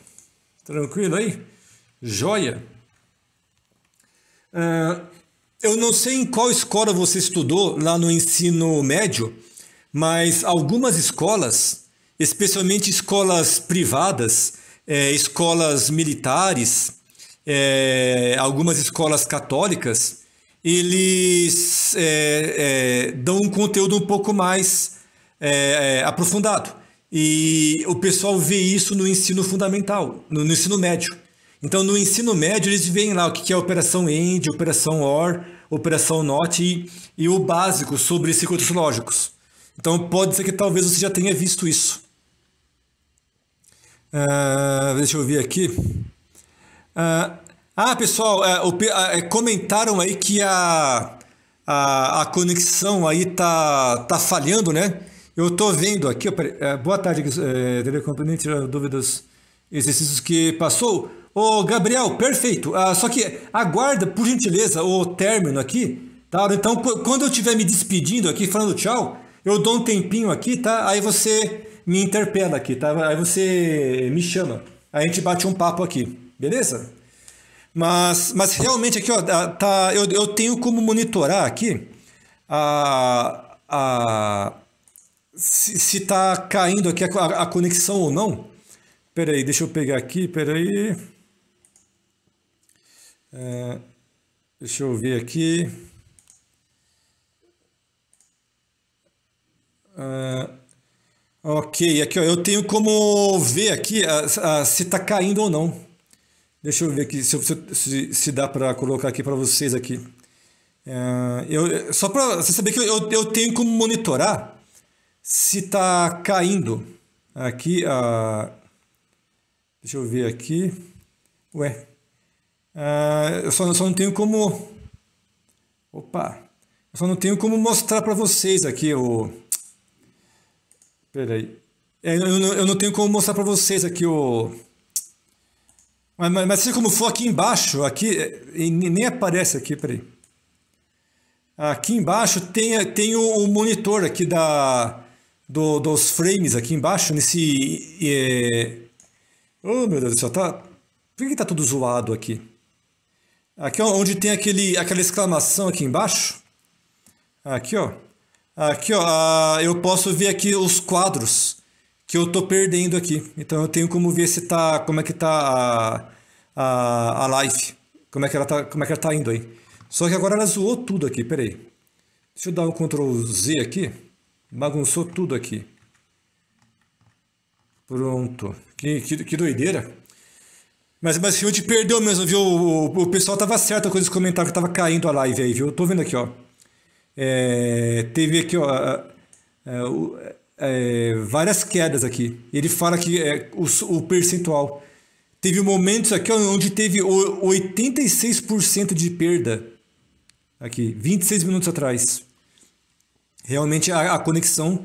S1: Tranquilo aí? Joia? Uh, eu não sei em qual escola você estudou lá no ensino médio, mas algumas escolas, especialmente escolas privadas, é, escolas militares, é, algumas escolas católicas, eles é, é dão um conteúdo um pouco mais é, é, aprofundado. E o pessoal vê isso no ensino fundamental, no, no, ensino médio. Então, no ensino médio, eles veem lá o que é operação END, operação OR, operação NOT e, e o básico sobre circuitos lógicos. Então, pode ser que talvez você já tenha visto isso. Uh, deixa eu ver aqui. Uh, ah, pessoal, é, ah, é, comentaram aí que a, a, a, conexão aí tá, tá falhando, né? Eu tô vendo aqui. É, boa tarde, é, eh, Telecompanhia, eh, dúvidas, exercícios que passou. Ô, Gabriel, perfeito. só que aguarda, por gentileza, o término aqui, tá? Então, quando eu estiver me despedindo aqui, falando tchau, eu dou um tempinho aqui, tá? Aí você me interpela aqui, tá? Aí você me chama. Aí a gente bate um papo aqui, beleza? Mas, mas realmente aqui, ó, tá, tá, eu, eu tenho como monitorar aqui a, a, se, se tá caindo aqui a, a conexão ou não. Pera aí, deixa eu pegar aqui, pera aí. É, deixa eu ver aqui. É, Ok, aqui ó, eu tenho como ver aqui a, a, se está caindo ou não. Deixa eu ver aqui se, se, se dá para colocar aqui para vocês aqui. É, eu, só para você saber que eu, eu tenho como monitorar se está caindo aqui a. deixa eu ver aqui. Ué. Uh, eu, só, eu só não tenho como. Opa! Eu só não tenho como mostrar para vocês aqui o. Peraí. É, eu, não, eu não tenho como mostrar para vocês aqui o. Mas, mas, mas seja como for, aqui embaixo, aqui, é, nem aparece aqui, peraí. Aqui embaixo tem, tem o, o monitor aqui da, do, dos frames aqui embaixo, nesse... É... Oh, meu Deus do céu, tá... Por que, que tá tudo zoado aqui? Aqui é onde tem aquele, aquela exclamação aqui embaixo. Aqui, ó. Aqui, ó, eu posso ver aqui os quadros que eu tô perdendo aqui. Então eu tenho como ver se tá, como é que tá a, a, a live, como é que ela tá, como é que ela tá indo aí. Só que agora ela zoou tudo aqui, peraí. Deixa eu dar um Ctrl Z aqui. Bagunçou tudo aqui. Pronto. Que, que, que doideira. Mas, mas gente perdeu mesmo, viu? O, o, o pessoal tava certo com os comentários que tava caindo a live aí, viu? Eu tô vendo aqui, ó é, teve aqui ó, é, é, várias quedas aqui. Ele fala que é, o, o percentual. Teve momentos aqui onde teve 86% de perda. Aqui, 26 minutos atrás. Realmente a, a conexão.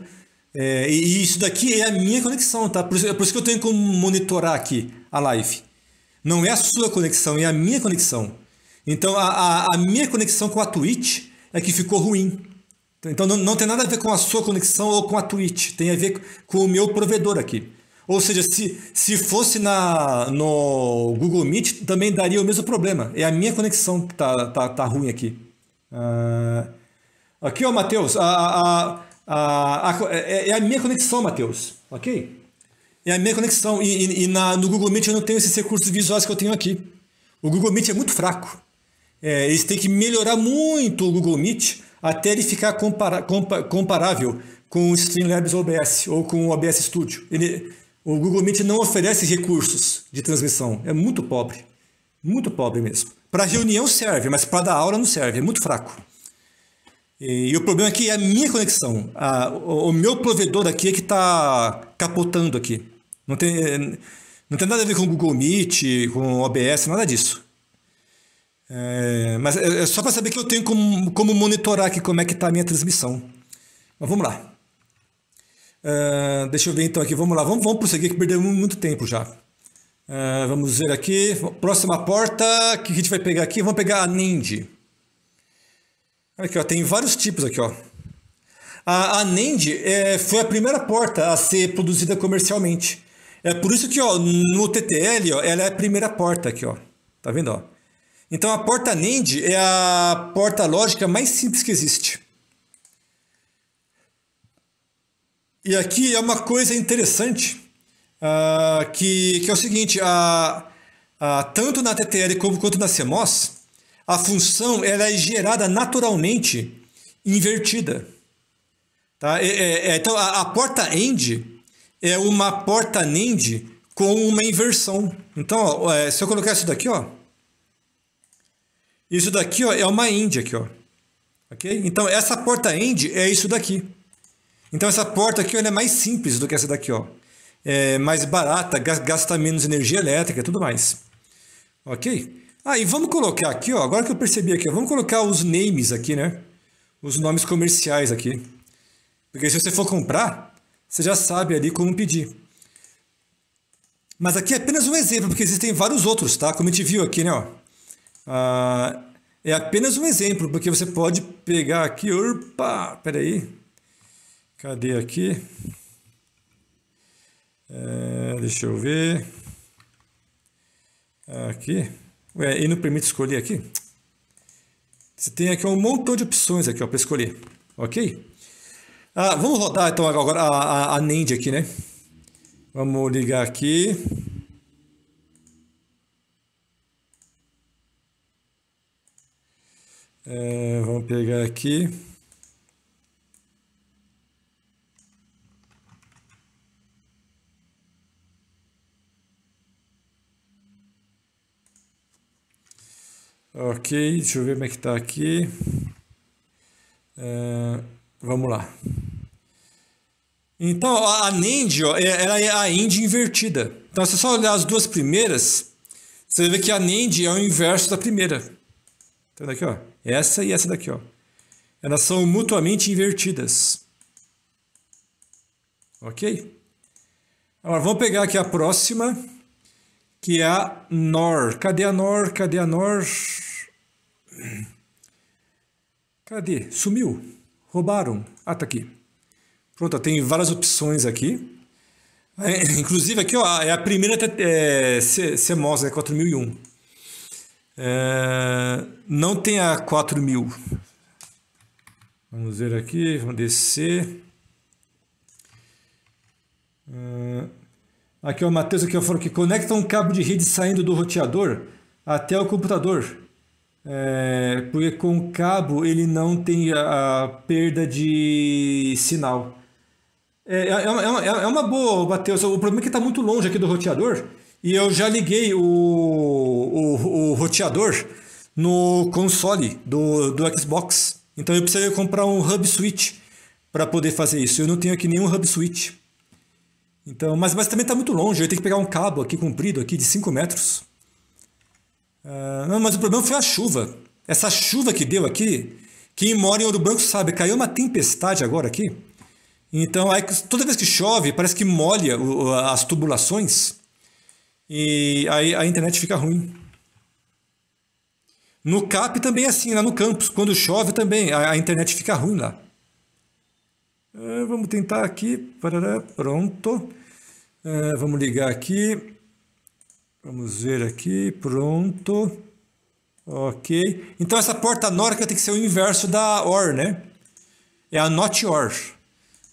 S1: É, e isso daqui é a minha conexão, tá? Por isso, é por isso que eu tenho como monitorar aqui a live. Não é a sua conexão, é a minha conexão. Então a, a, a minha conexão com a Twitch é que ficou ruim. Então não, não tem nada a ver com a sua conexão ou com a Twitch, tem a ver com o meu provedor aqui. Ou seja, se, se fosse na, no Google Meet, também daria o mesmo problema. É a minha conexão que tá, tá, tá ruim aqui. Uh, aqui, ó, Matheus. A, a, a, é, é a minha conexão, Matheus. Ok? É a minha conexão. E, e, e, na, no Google Meet eu não tenho esses recursos visuais que eu tenho aqui. O Google Meet é muito fraco. É, eles têm que melhorar muito o Google Meet até ele ficar compara compa comparável com o Streamlabs OBS ou com o OBS Studio. Ele, o Google Meet não oferece recursos de transmissão, é muito pobre, muito pobre mesmo. Para reunião serve, mas para dar aula não serve, é muito fraco. E, e o problema aqui é a minha conexão, a, o, o, meu provedor aqui é que está capotando aqui. Não tem, não tem nada a ver com o Google Meet, com o OBS, nada disso. É, mas é, é só para saber que eu tenho como, como monitorar aqui como é que está a minha transmissão. Mas vamos lá. Uh, deixa eu ver então aqui, vamos lá, vamos, vamos prosseguir que perdemos muito tempo já. Uh, vamos ver aqui, próxima porta, o que a gente vai pegar aqui? Vamos pegar a Nend. Aqui ó, tem vários tipos aqui ó. A, a Nend é, foi a primeira porta a ser produzida comercialmente. É por isso que ó, no TTL ó, ela é a primeira porta aqui ó, tá vendo ó? Então a porta NAND é a porta lógica mais simples que existe. E aqui é uma coisa interessante, uh, que, que é o seguinte, a, tanto na TTL como, quanto na CMOS, a função ela é gerada naturalmente invertida. Tá? É, é, é, então a, a porta AND é uma porta NAND com uma inversão. Então, ó, é, se eu colocar isso daqui, ó, isso daqui ó, é uma end aqui, ó. Ok? Então, essa porta end é isso daqui. Então, essa porta aqui ó, é mais simples do que essa daqui, ó. É mais barata, gasta menos energia elétrica e tudo mais. Ok? Ah, e vamos colocar aqui, ó, agora que eu percebi aqui, ó, vamos colocar os names aqui, né? Os nomes comerciais aqui. Porque se você for comprar, você já sabe ali como pedir. Mas aqui é apenas um exemplo, porque existem vários outros, tá? Como a gente viu aqui, né? Ó. Ah, é apenas um exemplo, porque você pode pegar aqui, opa, peraí, cadê aqui? É, deixa eu ver, aqui, Ué, e não permite escolher aqui? Você tem aqui um montão de opções aqui para escolher, ok? Ah, vamos rodar então agora a, a, a NAND aqui, né? Vamos ligar aqui. É, vamos pegar aqui. Ok, deixa eu ver como é que está aqui. É, vamos lá. Então, a NAND ó, é, ela é a AND invertida. Então, se você só olhar as duas primeiras, você vê que a NAND é o inverso da primeira. Tá então, daqui, ó. Essa e essa daqui, ó. Elas são mutuamente invertidas. Ok? Agora vamos pegar aqui a próxima, que é a NOR. Cadê a NOR? Cadê a NOR? Cadê? Sumiu. Roubaram. Ah, tá aqui. Pronto, tem várias opções aqui. É, inclusive aqui ó, é a primeira é, CMOS, é 4001. É, não tem a 4 mil. Vamos ver aqui, vamos descer. É, aqui é o Matheus, aqui é falou que conecta um cabo de rede saindo do roteador até o computador. É, porque com o cabo ele não tem a, a perda de sinal. É, é, é, uma, é uma boa, Matheus. O problema é que está muito longe aqui do roteador. E eu já liguei o, o, o roteador no console do, do Xbox. Então eu precisaria comprar um hub switch para poder fazer isso. Eu não tenho aqui nenhum hub switch. Então, mas, mas também está muito longe. Eu tenho que pegar um cabo aqui comprido aqui de 5 metros. Uh, não, mas o problema foi a chuva. Essa chuva que deu aqui, quem mora em Ouro Branco sabe, caiu uma tempestade agora aqui. Então, aí, toda vez que chove, parece que molha o, as tubulações. E aí a internet fica ruim. No CAP também é assim, lá no campus. Quando chove também, a, a internet fica ruim lá. É, vamos tentar aqui. Parará, pronto. É, vamos ligar aqui. Vamos ver aqui. Pronto. Ok. Então essa porta nórdica tem que ser o inverso da OR, né? É a NOT OR.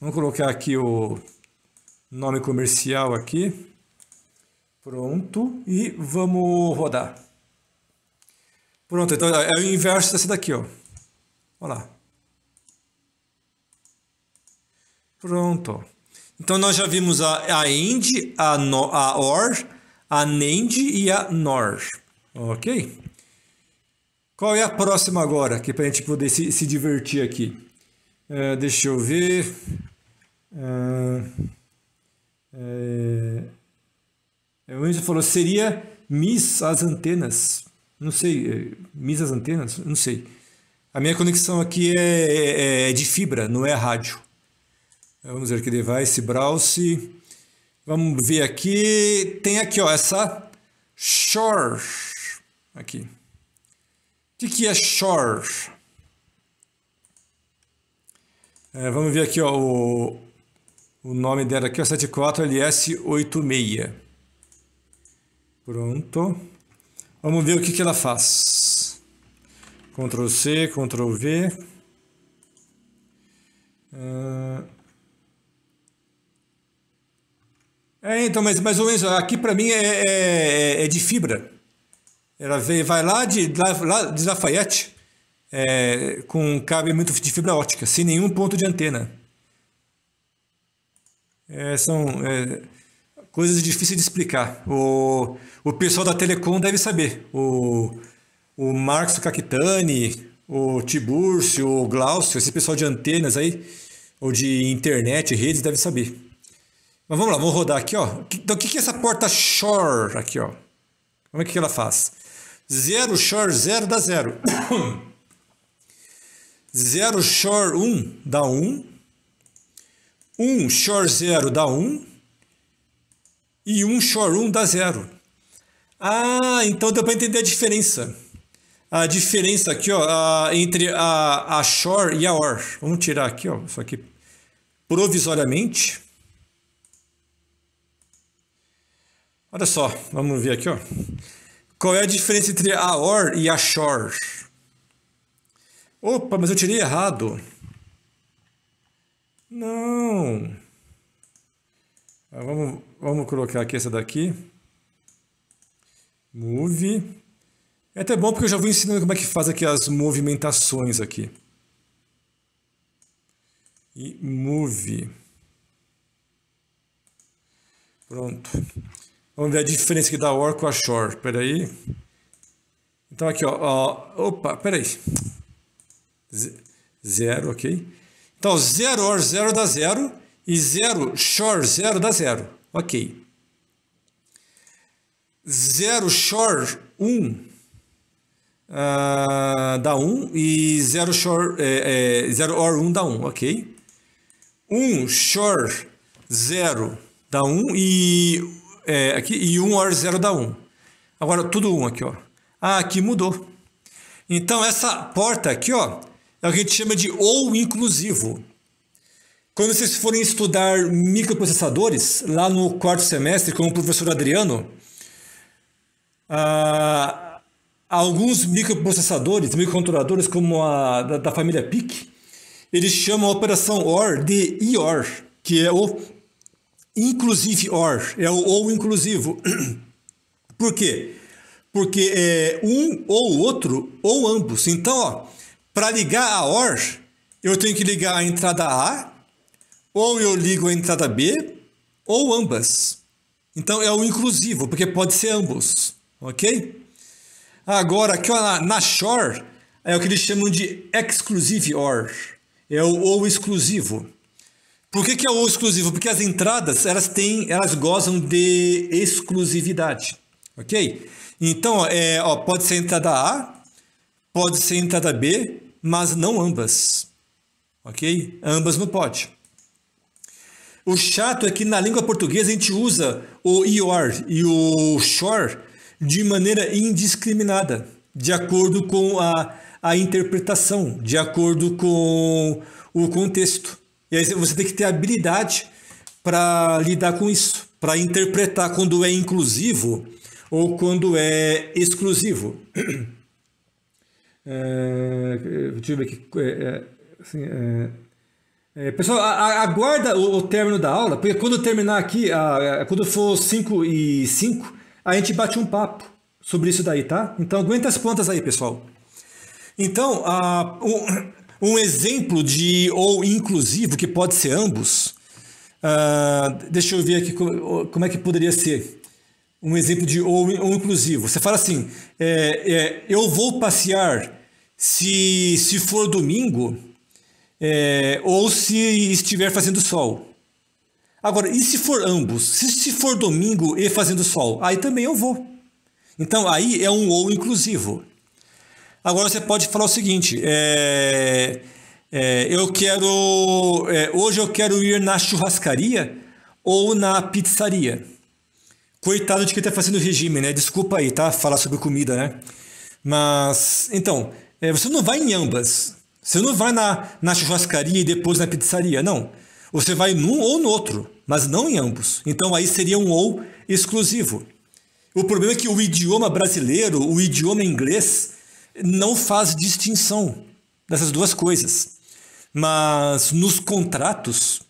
S1: Vamos colocar aqui o nome comercial aqui. Pronto, e vamos rodar. Pronto, então é o inverso dessa daqui, ó. Olha lá. Pronto. Então nós já vimos a, a AND, a, no, a OR, a NAND e a NOR. Ok? Qual é a próxima agora, aqui para a gente poder se, se divertir aqui? Uh, deixa eu ver. é... é é, o Einstein falou, seria Miss as antenas. Não sei, é, Miss as antenas? Não sei. A minha conexão aqui é, é, é, é de fibra, não é rádio. Vamos ver aqui, device, browse. Vamos ver aqui. Tem aqui, ó, essa shore. Aqui. O que, que é shore? É, vamos ver aqui, ó, o, o nome dela aqui, ó, 74LS86. Pronto. Vamos ver o que, que ela faz. Ctrl C, Ctrl V. Ah. É, então, mas mais ou menos, aqui para mim é, é, é, é, de fibra. Ela vai lá de, lá de Lafayette é, com um muito de fibra ótica, sem nenhum ponto de antena. É, são... É, coisas difíceis de explicar. O, o pessoal da Telecom deve saber. O, o Marcos Cacitani, o Tibúrcio, o Glaucio, esse pessoal de antenas aí, ou de internet, redes, deve saber. Mas vamos lá, vamos rodar aqui, ó. Então, o que, que é essa porta Shore aqui, ó? Como é que ela faz? Zero Shore zero dá zero. zero Shore um, dá Um. um Shore zero dá Um e um showroom dá zero. Ah, então deu para entender a diferença. A diferença aqui, ó, a, entre a, a shore e a or. Vamos tirar aqui, ó, isso aqui provisoriamente. Olha só, vamos ver aqui, ó. Qual é a diferença entre a or e a shore? Opa, mas eu tirei errado. Não. Ah, vamos Vamos colocar aqui essa daqui. Move. É até bom porque eu já vou ensinando como é que faz aqui as movimentações aqui. E move. Pronto. Vamos ver a diferença aqui da OR com a SHORE. Espera aí. Então aqui, ó, ó opa, peraí. aí. Zero, ok. Então, zero OR, zero dá zero. E zero, SHORE, zero dá zero. Ok. Zero Shore 1 uh, ah, dá 1 e Zero Shore é, é, zero Or 1 dá 1, ok. 1 um, Shore 0 dá 1 e é, aqui e 1 Or 0 dá 1. Agora tudo 1 aqui, ó. Ah, aqui mudou. Então essa porta aqui, ó, é o que a gente chama de ou inclusivo. Quando vocês forem estudar microprocessadores, lá no quarto semestre, com o professor Adriano, ah, alguns microprocessadores, microcontroladores, como a da, da família PIC, eles chamam a operação OR de IOR, que é o inclusive OR, é o ou inclusivo. Por quê? Porque é um ou outro ou ambos. Então, para ligar a OR, eu tenho que ligar a entrada A ou eu ligo a entrada B, ou ambas. Então é o inclusivo, porque pode ser ambos, ok? Agora, aqui ó, na, shore, é o que eles chamam de exclusive OR. É o ou exclusivo. Por que, que é o exclusivo? Porque as entradas, elas têm, elas gozam de exclusividade, ok? Então, ó, é, ó, pode ser entrada A, pode ser entrada B, mas não ambas, ok? Ambas não pode. O chato é que na língua portuguesa a gente usa o IOR e o SHOR de maneira indiscriminada, de acordo com a, a interpretação, de acordo com o contexto. E aí você tem que ter habilidade para lidar com isso, para interpretar quando é inclusivo ou quando é exclusivo. É, deixa eu ver aqui. É, é assim, é... É, pessoal, a, a, aguarda o, o, término da aula, porque quando terminar aqui, a, a, quando for 5 e 5, a gente bate um papo sobre isso daí, tá? Então aguenta as pontas aí, pessoal. Então, um, um, exemplo de ou inclusivo, que pode ser ambos, uh, deixa eu ver aqui como, como, é que poderia ser. Um exemplo de ou, ou inclusivo. Você fala assim, é, é, eu vou passear se, se for domingo é, ou se estiver fazendo sol. Agora, e se for ambos? Se, se for domingo e fazendo sol, aí também eu vou. Então, aí é um ou inclusivo. Agora você pode falar o seguinte: é, é, eu quero. É, hoje eu quero ir na churrascaria ou na pizzaria. Coitado de quem está fazendo regime, né? Desculpa aí, tá? Falar sobre comida, né? Mas, então, é, você não vai em ambas. Você não vai na, na churrascaria e depois na pizzaria, não. Você vai num ou no outro, mas não em ambos. Então aí seria um ou exclusivo. O problema é que o idioma brasileiro, o idioma inglês, não faz distinção dessas duas coisas. Mas nos contratos,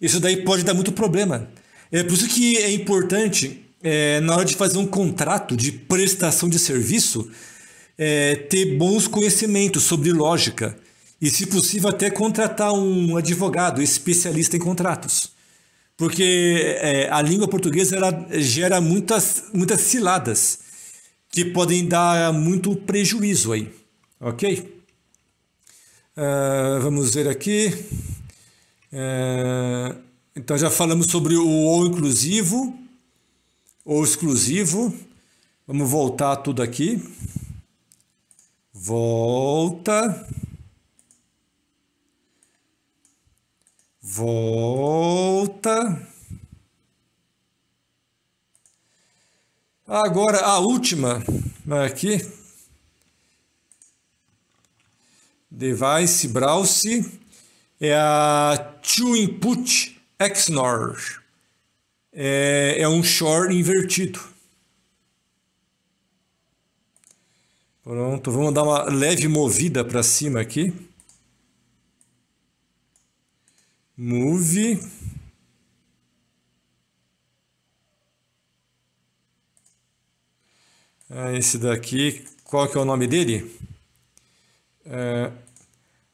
S1: isso daí pode dar muito problema. É por isso que é importante, é, na hora de fazer um contrato de prestação de serviço, é, ter bons conhecimentos sobre lógica e, se possível, até contratar um advogado especialista em contratos. Porque é, a língua portuguesa gera muitas, muitas ciladas que podem dar muito prejuízo aí, ok? Uh, vamos ver aqui. Uh, então já falamos sobre o ou inclusivo ou exclusivo. Vamos voltar tudo aqui volta, volta. Agora a última aqui. Device Browse é a To Input XNOR. É, é um short invertido. Pronto, vamos dar uma leve movida para cima aqui. Move. É esse daqui, qual que é o nome dele? É,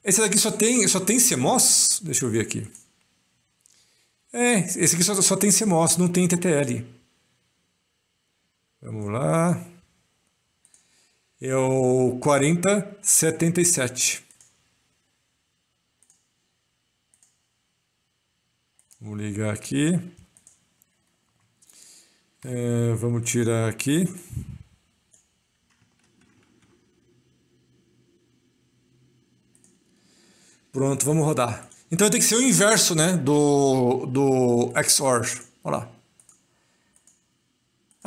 S1: esse daqui só tem, só tem CMOS? Deixa eu ver aqui. É, esse aqui só, só tem CMOS, não tem TTL. Vamos lá. É o 4077. Vou ligar aqui. É, vamos tirar aqui. Pronto, vamos rodar. Então tem que ser o inverso né, do, do XOR. Olha lá.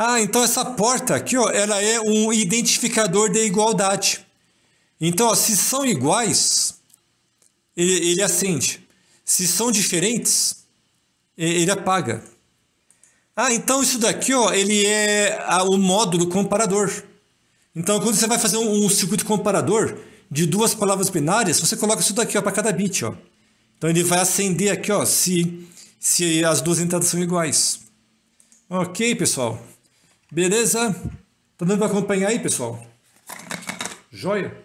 S1: Ah, então essa porta aqui, ó, ela é um identificador de igualdade. Então, ó, se são iguais, ele, ele acende. Se são diferentes, ele apaga. Ah, então isso daqui, ó, ele é ah, o módulo comparador. Então, quando você vai fazer um, um circuito comparador de duas palavras binárias, você coloca isso daqui, ó, para cada bit, ó. Então ele vai acender aqui, ó, se se as duas entradas são iguais. OK, pessoal? Beleza? Tá dando para acompanhar aí, pessoal? Joia?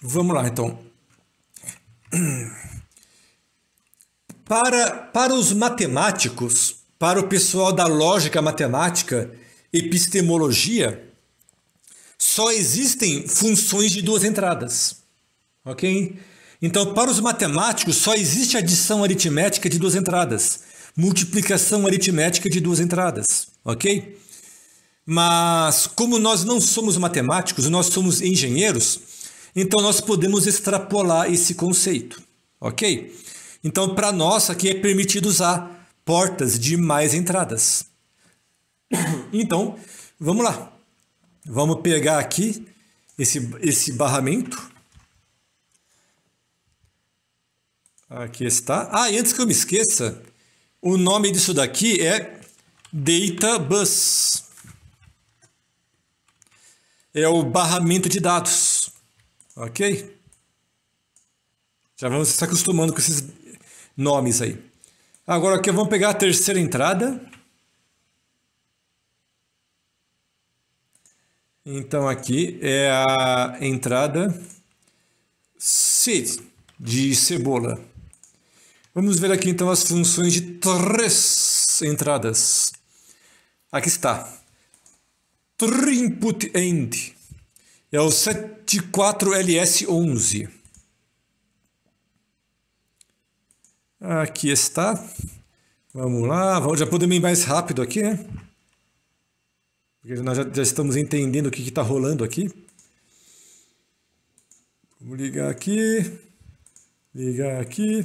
S1: Vamos lá, então. Para, para os matemáticos, para o pessoal da lógica matemática, epistemologia, só existem funções de duas entradas, ok? Então, para os matemáticos, só existe adição aritmética de duas entradas, multiplicação aritmética de duas entradas, ok? Mas, como nós não somos matemáticos, nós somos engenheiros, então nós podemos extrapolar esse conceito, ok? Então, para nós, aqui é permitido usar portas de mais entradas. Então, vamos lá. Vamos pegar aqui esse, esse barramento Aqui está. Ah, e antes que eu me esqueça, o nome disso daqui é DataBus. É o barramento de dados. Ok? Já vamos se acostumando com esses nomes aí. Agora aqui vamos pegar a terceira entrada. Então aqui é a entrada seed de cebola. Vamos ver aqui então as funções de três entradas. Aqui está. input end. É o 74LS11. Aqui está. Vamos lá, já podemos ir mais rápido aqui, né? Porque nós já, já estamos entendendo o que está rolando aqui. Vamos ligar aqui. Ligar aqui.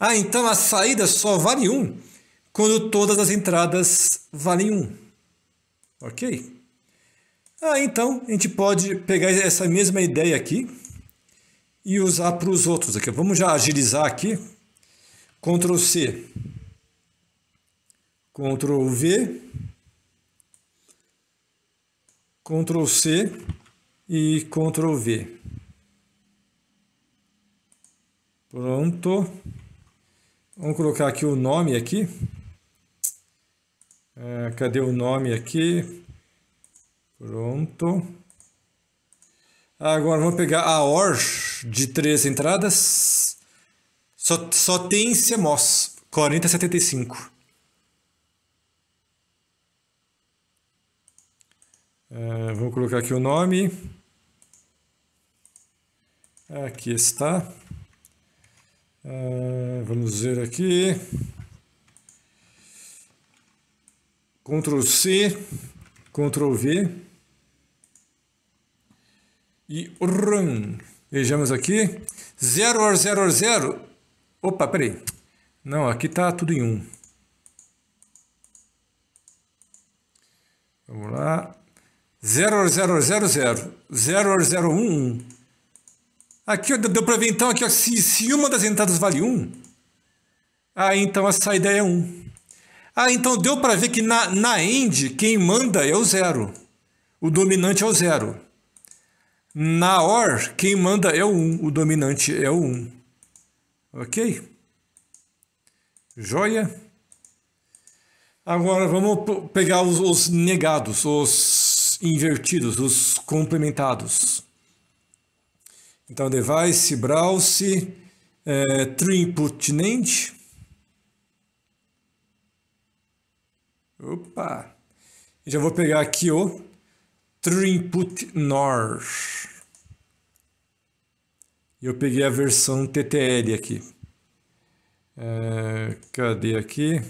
S1: Ah, então a saída só vale um quando todas as entradas valem um. Ok? Ah, então a gente pode pegar essa mesma ideia aqui e usar para os outros aqui. Vamos já agilizar aqui. Ctrl C, Ctrl V, Ctrl C e Ctrl V. Pronto. Vamos colocar aqui o nome aqui. É, cadê o nome aqui? Pronto. Ah, agora vamos pegar a OR de três entradas. Só, só tem CMOS 4075. É, vamos colocar aqui o nome. Aqui está. Ah, vamos ver aqui. Ctrl C, Ctrl V e Run. Vejamos aqui. 0 or 0 or 0. Opa, peraí. Não, aqui tá tudo em 1. Um. Vamos lá. 0 or 0 or 0 0. 0 or 0 1. Aqui deu para ver então aqui, ó, se, se uma das entradas vale 1, ah, então a saída é 1. Ah, então deu para ver que na, na end quem manda é o zero. O dominante é o zero. Na OR, quem manda é o 1, o dominante é o 1. Ok? Joia? Agora vamos pegar os, os negados, os invertidos, os complementados. Então, device, browse, é, tree input named. Opa! já vou pegar aqui o true input nor. Eu peguei a versão TTL aqui. É, cadê aqui?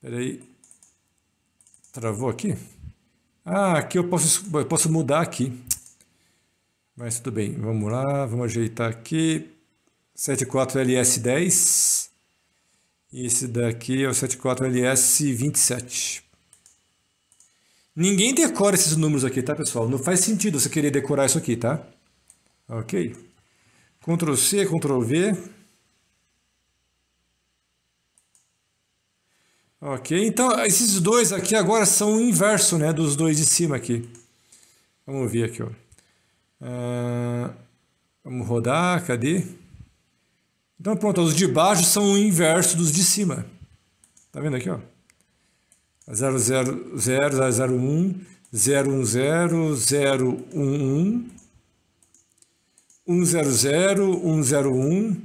S1: Peraí. Travou aqui? Ah, aqui eu posso, eu posso mudar aqui. Mas tudo bem, vamos lá, vamos ajeitar aqui. 74LS10. E esse daqui é o 74LS27. Ninguém decora esses números aqui, tá, pessoal? Não faz sentido você querer decorar isso aqui, tá? Ok. Ctrl C, Ctrl V. Ok, então esses dois aqui agora são o inverso, né, dos dois de cima aqui. Vamos ver aqui, ó. Uh, vamos rodar, cadê? Então pronto, os de baixo são o inverso dos de cima. Tá vendo aqui, ó? 000, 001, 010, 011, 100, 101,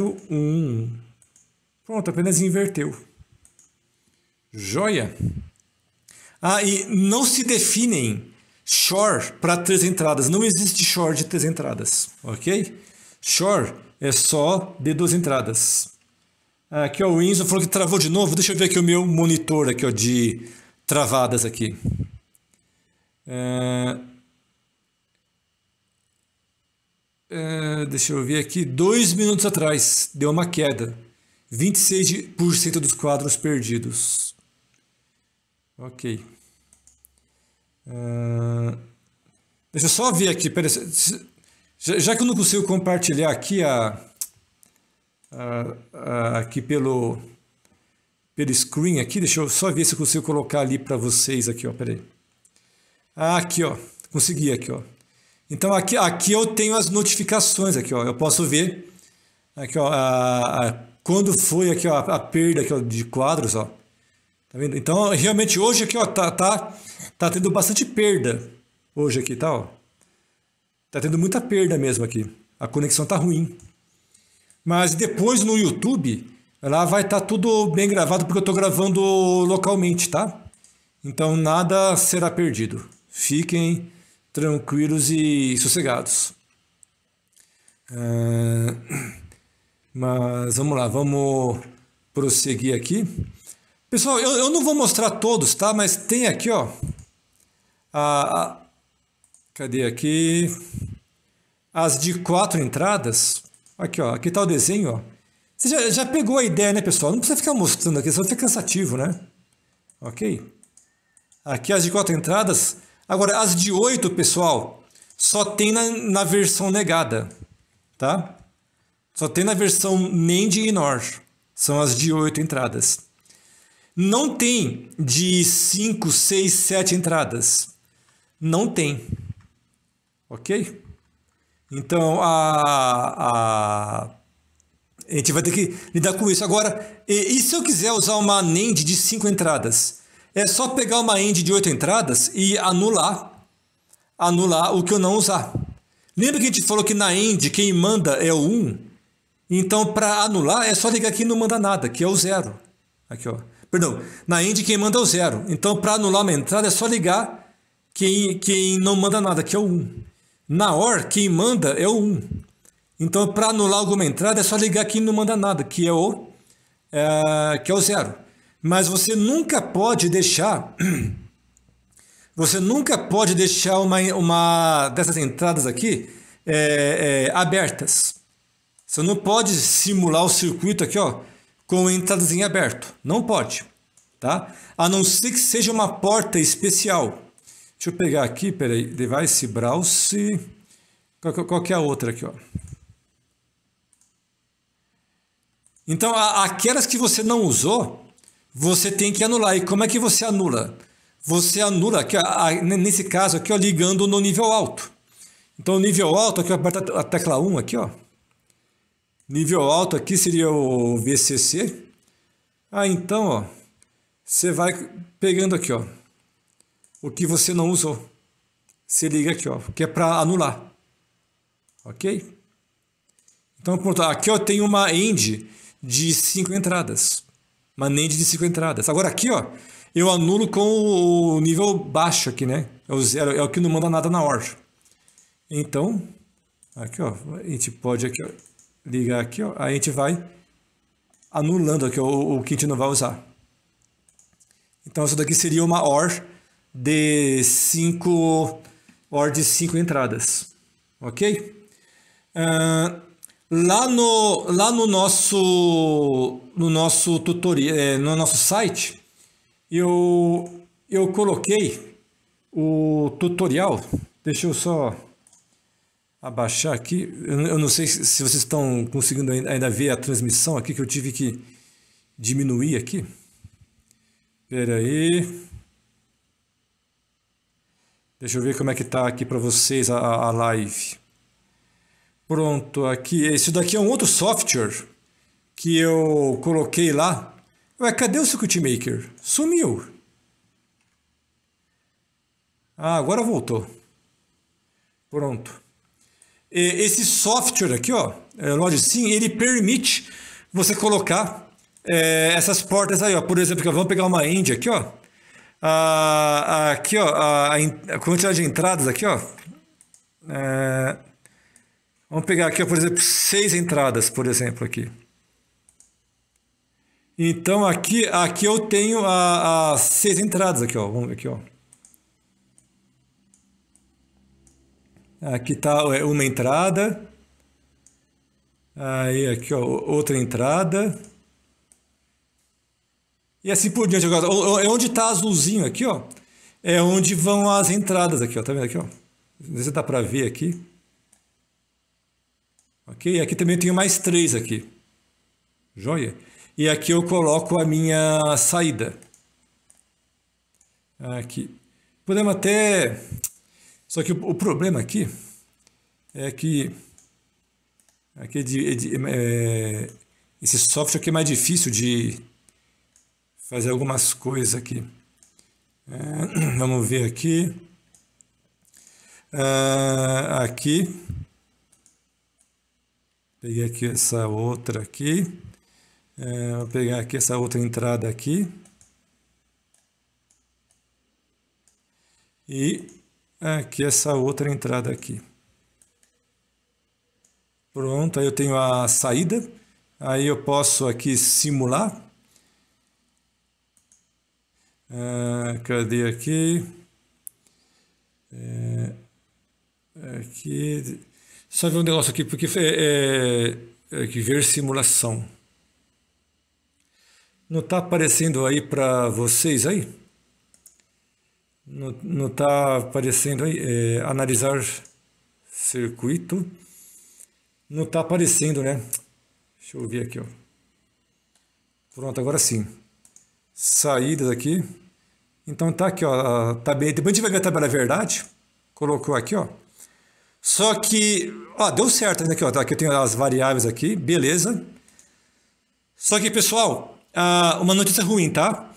S1: 11011. Pronto, apenas inverteu. Joia! Ah, e não se definem Short para três entradas. Não existe short de três entradas, ok? Short é só de duas entradas. Aqui ó, o Winzo falou que travou de novo. Deixa eu ver aqui o meu monitor aqui ó, de travadas aqui. É... É, deixa eu ver aqui. Dois minutos atrás deu uma queda. 26% dos quadros perdidos. Ok. Ah, deixa eu só ver aqui. Pera, já, já, que eu não consigo compartilhar aqui, a, a, a, aqui pelo, pelo screen aqui, deixa eu só ver se eu consigo colocar ali para vocês aqui, ó. Peraí. Ah, aqui, ó. Consegui aqui, ó. Então aqui, aqui eu tenho as notificações aqui, ó. Eu posso ver aqui, ó, a, a, quando foi aqui ó, a, a perda aqui, ó, de quadros, ó. Tá vendo? Então, realmente, hoje aqui, ó, tá, tá, tá tendo bastante perda. Hoje aqui, tá, ó. Tá tendo muita perda mesmo aqui. A conexão tá ruim. Mas depois no YouTube, lá vai estar tá tudo bem gravado, porque eu tô gravando localmente, tá? Então, nada será perdido. Fiquem tranquilos e sossegados. Uh, mas vamos lá, vamos prosseguir aqui. Pessoal, eu, eu não vou mostrar todos, tá? Mas tem aqui, ó. A, a, cadê aqui? As de quatro entradas. Aqui, ó. Aqui tá o desenho, ó. Você já, já pegou a ideia, né, pessoal? Não precisa ficar mostrando aqui, senão fica cansativo, né? Ok? Aqui as de quatro entradas. Agora, as de oito, pessoal, só tem na, na versão negada, tá? Só tem na versão NAND e NOR. São as de oito entradas. Não tem de 5, 6, 7 entradas. Não tem. Ok? Então, a, a, a gente vai ter que lidar com isso. Agora, e, e se eu quiser usar uma NAND de 5 entradas? É só pegar uma NAND de 8 entradas e anular, anular o que eu não usar. Lembra que a gente falou que na NAND quem manda é o 1? Então, para anular, é só ligar aqui e não manda nada, que é o 0. Aqui, ó. Perdão, na Indy quem manda é o zero. Então, para anular uma entrada, é só ligar quem, quem não manda nada, que é o 1. Um. Na OR, quem manda é o 1. Um. Então, para anular alguma entrada, é só ligar quem não manda nada, que é o, é, que é o zero. Mas você nunca pode deixar. Você nunca pode deixar uma, uma dessas entradas aqui é, é, abertas. Você não pode simular o circuito aqui, ó, com entradas em aberto. Não pode, tá? A não ser que seja uma porta especial. Deixa eu pegar aqui, peraí, device browse. Qual, é, qual que é a outra aqui, ó? Então, aquelas que você não usou, você tem que anular. E como é que você anula? Você anula, aqui, nesse caso aqui, ó, ligando no nível alto. Então, nível alto, aqui eu aperto a tecla 1 aqui, ó. Nível alto aqui seria o VCC. Ah, então, ó, você vai pegando aqui, ó, o que você não usou. Você liga aqui, ó, que é para anular. OK? Então, pronto, aqui eu tenho uma end de 5 entradas. Uma end de 5 entradas. Agora aqui, ó, eu anulo com o nível baixo aqui, né? É o zero, é o que não manda nada na hora. Então, aqui, ó, a gente pode aqui, ó, ligar aqui, ó, a gente vai anulando aqui o, o que a gente não vai usar. Então, isso daqui seria uma OR de 5 OR de 5 entradas, ok? Uh, lá, no, lá no nosso no nosso tutorial, é, no nosso site, eu, eu coloquei o tutorial, deixa eu só abaixar aqui. Eu, não sei se vocês estão conseguindo ainda ver a transmissão aqui, que eu tive que diminuir aqui. Espera aí. Deixa eu ver como é que tá aqui para vocês a, a live. Pronto, aqui. esse daqui é um outro software que eu coloquei lá. Ué, cadê o Circuit Maker? Sumiu. Ah, agora voltou. Pronto. É, esse software aqui, ó, é, Logic Sim, ele permite você colocar é, essas portas aí, ó. Por exemplo, vamos pegar uma end aqui, ó. A, a, aqui, ó, a, a, quantidade de entradas aqui, ó. É, vamos pegar aqui, ó, por exemplo, seis entradas, por exemplo, aqui. Então aqui, aqui eu tenho as seis entradas aqui, ó. Vamos ver aqui, ó. Aqui está é, uma entrada. Aí aqui ó, outra entrada. E assim por diante. Agora, é onde está azulzinho aqui, ó. É onde vão as entradas aqui, ó. Tá vendo aqui, ó? Não sei se dá para ver aqui. Ok? aqui também eu tenho mais três aqui. Joia? E aqui eu coloco a minha saída. Aqui. Podemos até só que o, o problema aqui é que aqui é de, é de, é, é esse software aqui é mais difícil de fazer algumas coisas aqui. É, vamos ver aqui. Ah, aqui. Peguei aqui essa outra aqui. É, vou pegar aqui essa outra entrada aqui. E aqui é, essa outra entrada aqui. Pronto, aí eu tenho a saída. Aí eu posso aqui simular. É, cadê aqui? É, aqui. Só ver um negócio aqui, porque é, é, é que ver simulação. Não está aparecendo aí para vocês aí? Não está aparecendo é, analisar circuito. Não está aparecendo, né? Deixa eu ver aqui, ó. Pronto, agora sim. Saídas aqui. Então tá aqui, ó, a tabela. Depois a gente vai ver a tabela é verdade. Colocou aqui, ó. Só que, ó, deu certo ainda aqui, ó. Tá, aqui eu tenho as variáveis aqui, beleza. Só que, pessoal, ah, uma notícia ruim, tá?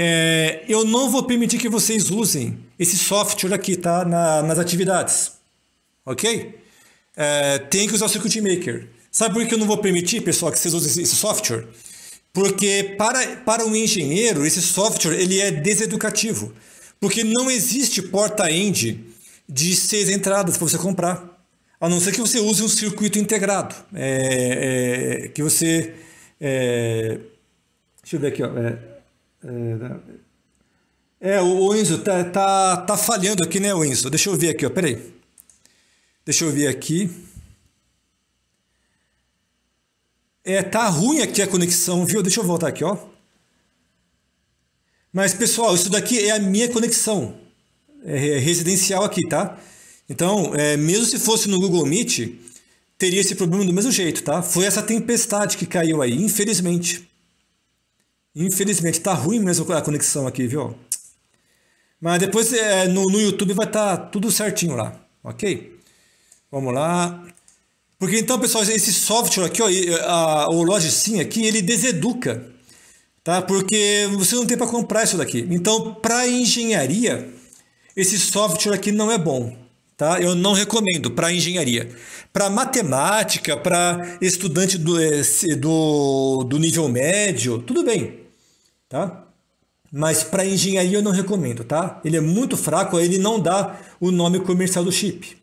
S1: É, eu não vou permitir que vocês usem esse software aqui, tá? Na, nas atividades. Ok? É, tem que usar o Circuit Maker. Sabe por que eu não vou permitir, pessoal, que vocês usem esse software? Porque para, para um engenheiro, esse software ele é deseducativo. Porque não existe porta-end de seis entradas para você comprar. A não ser que você use um circuito integrado. É, é, que você. É, deixa eu ver aqui. Ó, é, é, o Enzo tá, tá, tá falhando aqui, né, Enzo? Deixa eu ver aqui, ó. Peraí. Deixa eu ver aqui. É, tá ruim aqui a conexão, viu? Deixa eu voltar aqui, ó. Mas, pessoal, isso daqui é a minha conexão é, é residencial aqui, tá? Então, é, mesmo se fosse no Google Meet, teria esse problema do mesmo jeito, tá? Foi essa tempestade que caiu aí, infelizmente. Infelizmente, tá ruim mesmo a conexão aqui, viu? Mas depois é, no, no, YouTube vai estar tá tudo certinho lá, ok? Vamos lá. Porque então, pessoal, esse software aqui, ó, a, o Logicin aqui, ele deseduca, tá? Porque você não tem para comprar isso daqui. Então, para engenharia, esse software aqui não é bom. Tá? Eu não recomendo para engenharia. Para matemática, para estudante do, do, do nível médio, tudo bem. Tá? Mas para engenharia eu não recomendo, tá? Ele é muito fraco, ele não dá o nome comercial do chip.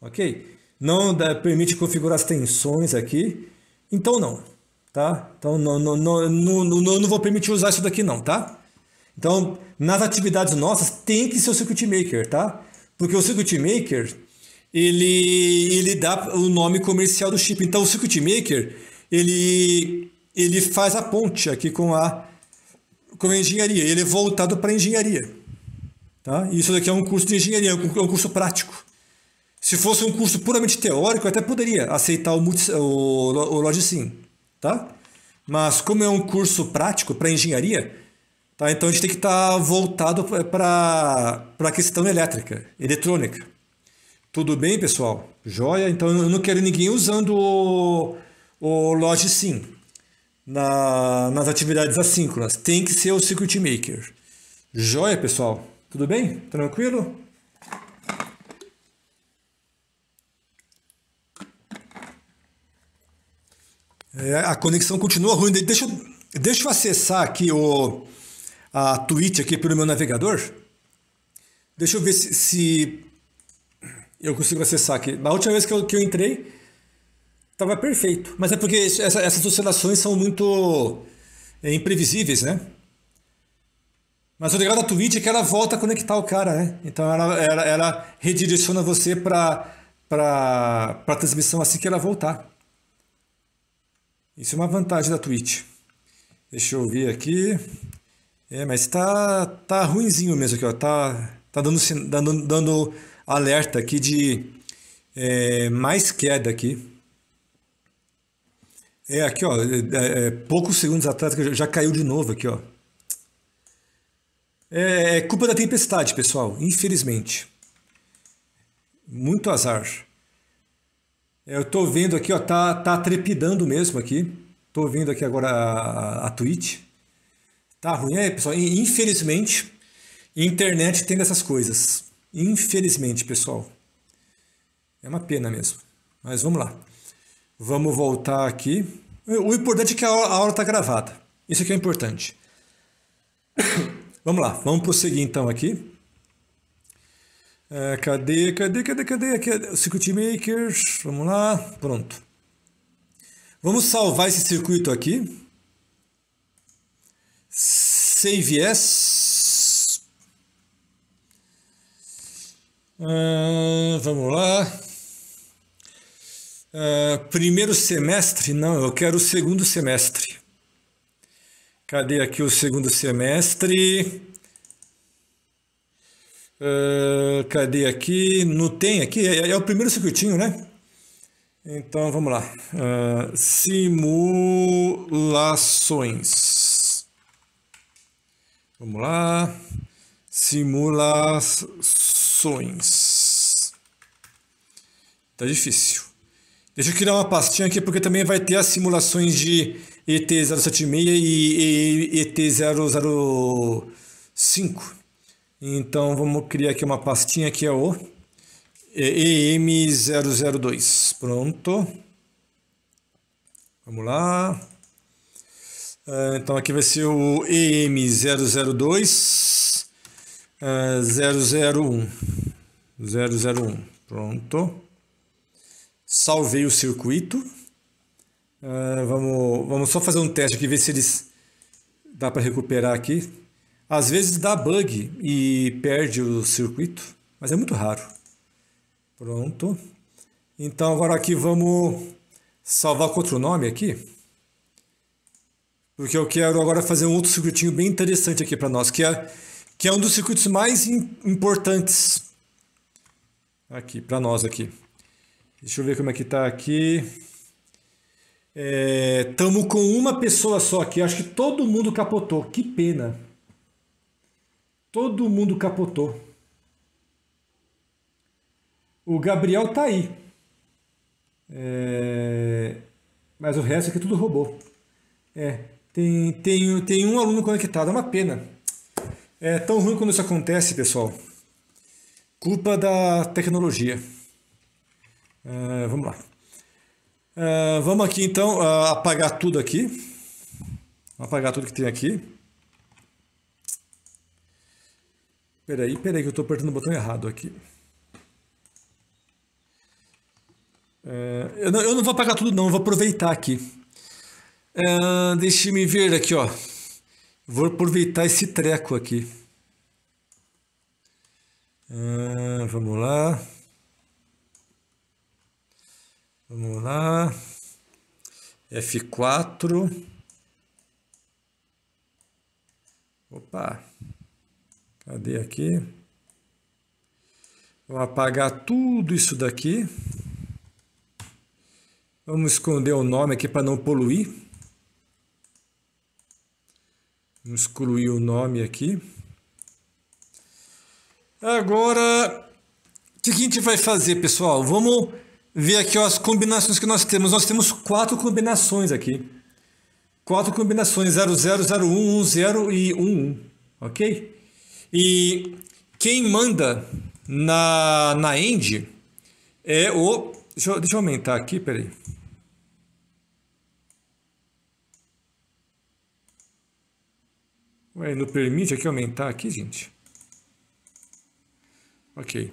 S1: OK? Não dá, permite configurar as tensões aqui. Então não, tá? Então não não, não, não, não, não vou permitir usar isso daqui não, tá? Então, nas atividades nossas tem que ser o circuit maker, tá? Porque o Circuit Maker, ele, ele dá o nome comercial do chip. Então, o Circuit Maker, ele, ele faz a ponte aqui com a, com a engenharia. Ele é voltado para a engenharia. Tá? isso daqui é um curso de engenharia, é um é curso prático. Se fosse um curso puramente teórico, eu até poderia aceitar o, multi, o, o Logicim, tá? Mas como é um curso prático para engenharia, Tá? Então a gente tem que estar tá voltado para a questão elétrica, eletrônica. Tudo bem, pessoal? Joia? Então eu não quero ninguém usando o, o logic Sim na, nas atividades assíncronas. Tem que ser o Circuit Maker. Joia, pessoal? Tudo bem? Tranquilo? É, a conexão continua ruim. Deixa, deixa eu acessar aqui o a Twitch aqui pelo meu navegador. Deixa eu ver se, se eu consigo acessar aqui. Na última vez que eu, que eu entrei, estava perfeito. Mas é porque essa, essas oscilações são muito é, imprevisíveis, né? Mas o legal da Twitch é que ela volta a conectar o cara, né? Então ela, ela, ela redireciona você para para transmissão assim que ela voltar. Isso é uma vantagem da Twitch. Deixa eu ver aqui. É, mas tá, tá ruinzinho mesmo aqui, ó. Tá, tá dando, tá dando, dando alerta aqui de é, mais queda aqui. É, aqui, ó. É, é, é poucos segundos atrás que já caiu de novo aqui, ó. É, é culpa da tempestade, pessoal. Infelizmente. Muito azar. É, eu tô vendo aqui, ó. Tá, tá trepidando mesmo aqui. Tô vendo aqui agora a, a, a Twitch. Tá ruim, é, pessoal? Infelizmente, internet tem dessas coisas. Infelizmente, pessoal. É uma pena mesmo. Mas vamos lá. Vamos voltar aqui. O importante é que a aula está gravada. Isso aqui é importante. Vamos lá, vamos prosseguir então aqui. É, cadê, cadê, cadê, cadê? Aqui é o Circuit makers Vamos lá, pronto. Vamos salvar esse circuito aqui. Save Uh, ah, vamos lá. Uh, primeiro semestre? Não, eu quero o segundo semestre. Cadê aqui o segundo semestre? Uh, cadê aqui? Não tem aqui? É, é, o primeiro circuitinho, né? Então vamos lá. Uh, simulações. Vamos lá. Simulações. Tá difícil. Deixa eu criar uma pastinha aqui, porque também vai ter as simulações de ET076 e ET005. Então vamos criar aqui uma pastinha que é o EM002. Pronto. Vamos lá. Ah, então aqui vai ser o EM002 uh, 001 001, pronto. Salvei o circuito. Uh, vamos, vamos só fazer um teste aqui, ver se eles dá para recuperar aqui. Às vezes dá bug e perde o circuito, mas é muito raro. Pronto. Então agora aqui vamos salvar com outro nome aqui. Porque eu quero agora fazer um outro circuitinho bem interessante aqui para nós, que é, que é um dos circuitos mais importantes aqui para nós aqui. Deixa eu ver como é que tá aqui. Estamos é, com uma pessoa só aqui. Acho que todo mundo capotou. Que pena. Todo mundo capotou. O Gabriel tá aí. É, mas o resto aqui tudo roubou. É. Tem, tem, tem um aluno conectado, é uma pena. É tão ruim quando isso acontece, pessoal. Culpa da tecnologia. Uh, vamos lá. Uh, vamos aqui então uh, apagar tudo aqui. Vamos apagar tudo que tem aqui. Peraí, peraí que eu estou apertando o botão errado aqui. É, eu, não, eu não vou apagar tudo não, eu vou aproveitar aqui. Uh, ah, Deixe-me ver aqui, ó. Vou aproveitar esse treco aqui. Uh, vamos lá. Vamos lá. F4. Opa. Cadê aqui? Vou apagar tudo isso daqui. Vamos esconder o nome aqui para não poluir. Vou excluir o nome aqui. Agora, o que a gente vai fazer, pessoal? Vamos ver aqui ó, as combinações que nós temos. Nós temos quatro combinações aqui. Quatro combinações, 00, 01, 10 e 11, ok? E quem manda na, na end é o... Deixa, deixa eu aumentar aqui, peraí. Ué, não permite aqui aumentar aqui, gente? Ok.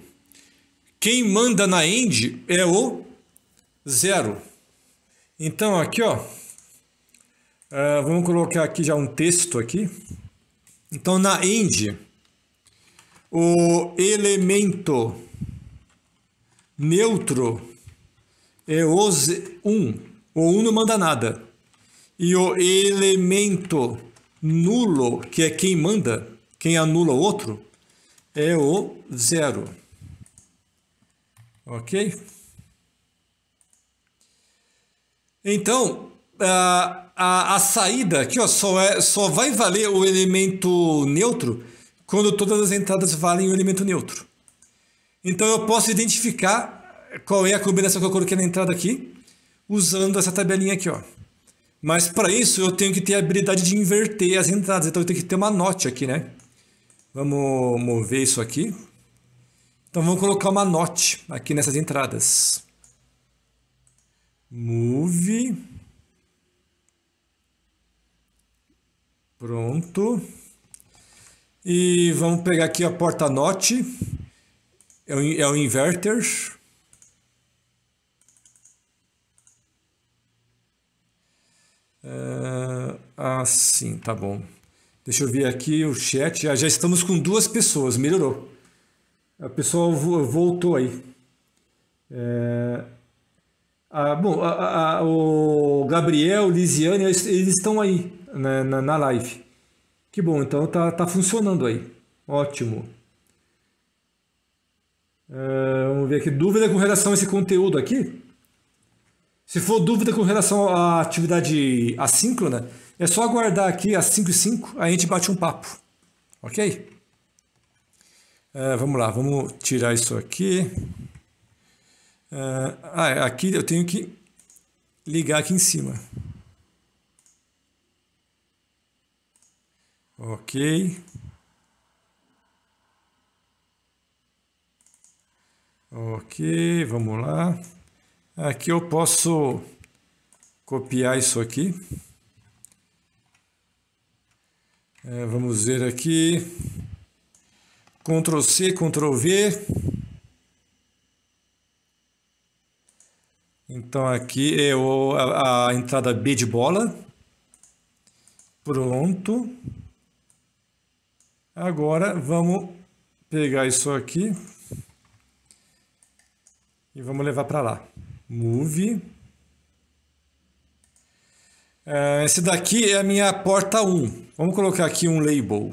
S1: Quem manda na end é o zero. Então aqui, ó. Uh, vamos colocar aqui já um texto aqui. Então na end, o elemento neutro é o 1. O 1 não manda nada. E o elemento nulo, que é quem manda, quem anula o outro, é o zero. Ok? Então, a, a, a saída aqui ó, só, é, só vai valer o elemento neutro quando todas as entradas valem o elemento neutro. Então, eu posso identificar qual é a combinação que eu coloquei na entrada aqui, usando essa tabelinha aqui. Ó. Mas para isso eu tenho que ter a habilidade de inverter as entradas, então eu tenho que ter uma note aqui, né? Vamos mover isso aqui. Então vamos colocar uma note aqui nessas entradas. Move. Pronto. E vamos pegar aqui a porta note. É o, é o inverter. Ah, ah, sim, tá bom. Deixa eu ver aqui o chat. Já, já estamos com duas pessoas, melhorou. A pessoa voltou aí. É... Ah, bom, a, a, o Gabriel, Lisiane, eles estão aí na, né, na, na, live. Que bom, então tá, tá funcionando aí. Ótimo. É, vamos ver aqui. Dúvida com relação a esse conteúdo aqui? Se for dúvida com relação à atividade assíncrona, é só aguardar aqui às 5 e 5, aí a gente bate um papo, ok? É, vamos lá, vamos tirar isso aqui. É, ah, é, aqui eu tenho que ligar aqui em cima. Ok. Ok, vamos lá. Aqui eu posso copiar isso aqui. É, vamos ver aqui. Ctrl C, Ctrl V. Então aqui é a, a entrada B de bola. Pronto. Agora vamos pegar isso aqui e vamos levar para lá. Move. É, esse daqui é a minha porta 1. Vamos colocar aqui um label.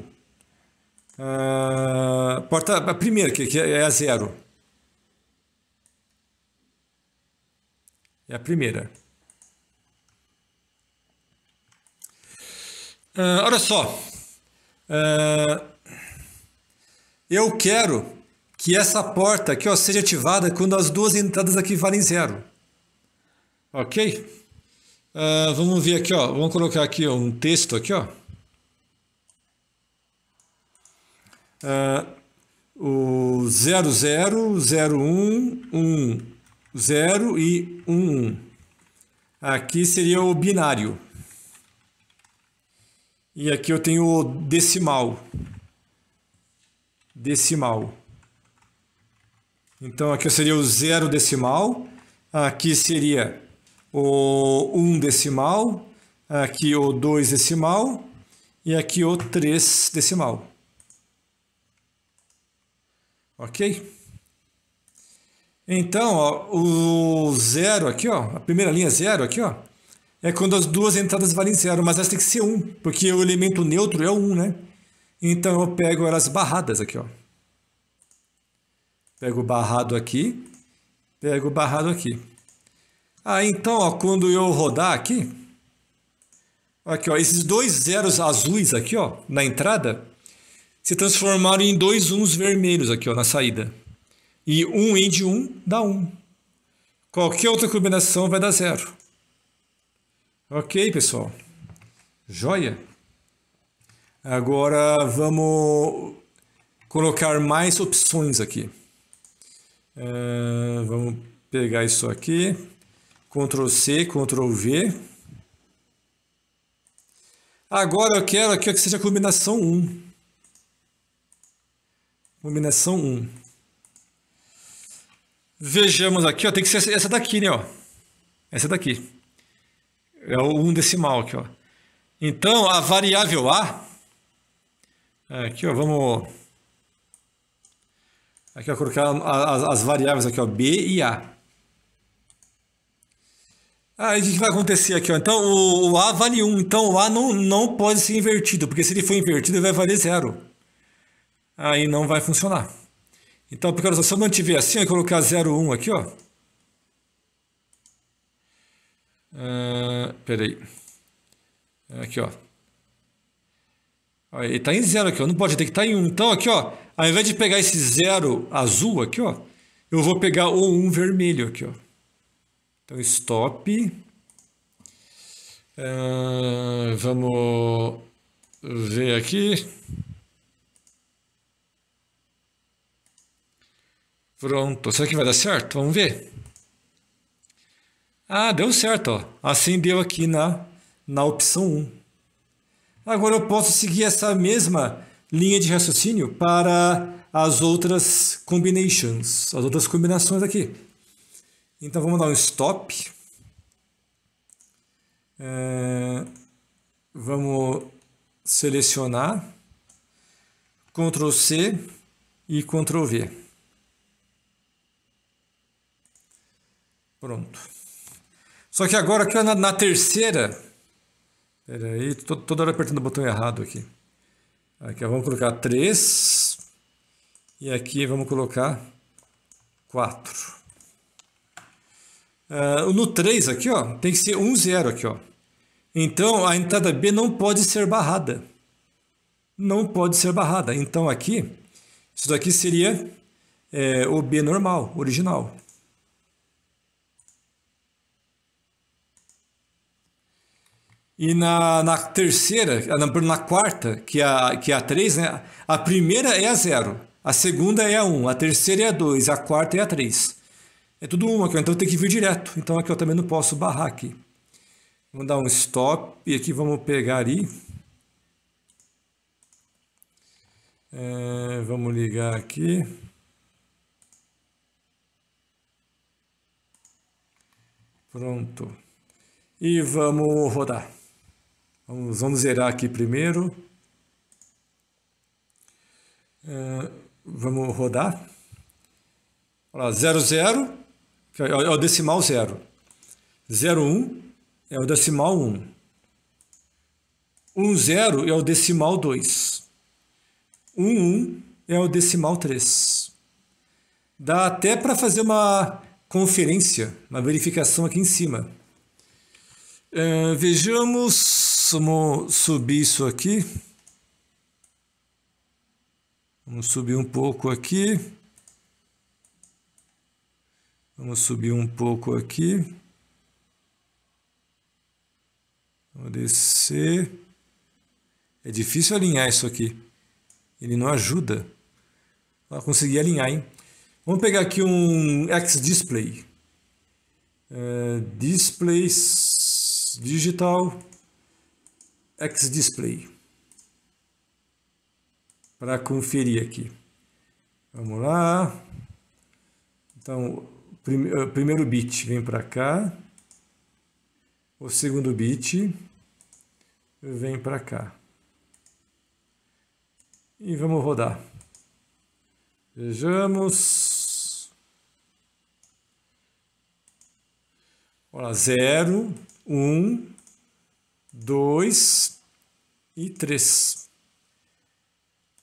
S1: É, porta, a primeira, que é a zero. É a primeira. Uh, olha só. Uh, eu quero que essa porta aqui ó, seja ativada quando as duas entradas aqui valem zero. Ok? Uh, vamos ver aqui, ó. Vamos colocar aqui ó, um texto aqui, ó. Uh, o 00, 01, 1, 0 e 11. Aqui seria o binário. E aqui eu tenho o decimal. Decimal. Então aqui seria o zero decimal. Aqui seria o 1 decimal, aqui o 2 decimal e aqui o 3 decimal. Ok? Então, ó, o zero aqui, ó, a primeira linha zero aqui, ó, é quando as duas entradas valem zero, mas elas têm que ser um, porque o elemento neutro é 1, um, né? Então eu pego elas barradas aqui, ó. Pego barrado aqui, pego barrado aqui. Ah, então, ó, quando eu rodar aqui, aqui, ó, esses dois zeros azuis aqui, ó, na entrada, se transformaram em dois uns vermelhos aqui, ó, na saída. E um e de um dá um. Qualquer outra combinação vai dar zero. Ok, pessoal? Joia? Agora vamos colocar mais opções aqui. Eh, vamos pegar isso aqui. Ctrl C, Ctrl V. Agora eu quero aqui que seja a combinação 1. Combinação 1. Vejamos aqui, ó, tem que ser essa daqui, né? Ó. Essa daqui. É o 1 decimal aqui. Ó. Então, a variável A... Aqui, ó, vamos... Aqui, vou colocar as, as variáveis aqui, ó, B e A. Aí o que vai acontecer aqui? Ó? Então, o, o, A vale 1. Então, o A não, não pode ser invertido, porque se ele for invertido, ele vai valer 0. Aí não vai funcionar. Então, porque olha, se eu mantiver assim, eu colocar 0, 1 aqui, ó. Uh, peraí. Aqui, ó. Ele está em 0 aqui, ó. Não pode, ter que estar tá em 1. Um. Então, aqui, ó. Ao invés de pegar esse 0 azul aqui, ó. Eu vou pegar o 1 um vermelho aqui, ó. Então, stop. Uh, vamos ver aqui. Pronto. Será que vai dar certo? Vamos ver. Ah, deu certo. Ó. Assim aqui na, na opção 1. Agora eu posso seguir essa mesma linha de raciocínio para as outras combinations, as outras combinações aqui. Então vamos dar um stop. É, vamos selecionar, Ctrl C e Ctrl V. Pronto. Só que agora aqui na, na terceira, pera aí, toda hora apertando o botão errado aqui. Aqui vamos colocar 3 e aqui vamos colocar 4. Uh, no 3 aqui, ó, tem que ser 1, 0 aqui, ó. Então, a entrada B não pode ser barrada. Não pode ser barrada. Então, aqui, isso daqui seria é, o B normal, original. E na, na terceira, ah, na, na quarta, que é a, que é a 3, né? A primeira é a 0, a segunda é a 1, a terceira é a 2, a quarta é a 3. É tudo um aqui, então então tem que vir direto. Então aqui eu também não posso barrar aqui. Vamos dar um stop e aqui vamos pegar ali. É, vamos ligar aqui. Pronto. E vamos rodar. Vamos, vamos zerar aqui primeiro. É, vamos rodar. Olha lá, 00. É, é o decimal zero. 01 um é o decimal 1. Um. 10 é o decimal 2. 11 é o decimal 3. Dá até para fazer uma conferência, uma verificação aqui em cima. É, vejamos, vamos subir isso aqui. Vamos subir um pouco aqui. Vamos subir um pouco aqui. Vou descer. É difícil alinhar isso aqui. Ele não ajuda. Para conseguir alinhar, hein? Vamos pegar aqui um X-Display. Uh, é, displays Digital X-Display. Para conferir aqui. Vamos lá. Então, eh, primeiro, primeiro bit vem para cá, o segundo bit vem para cá. E vamos rodar. Vejamos. Olha, 0, 1, 2 e 3.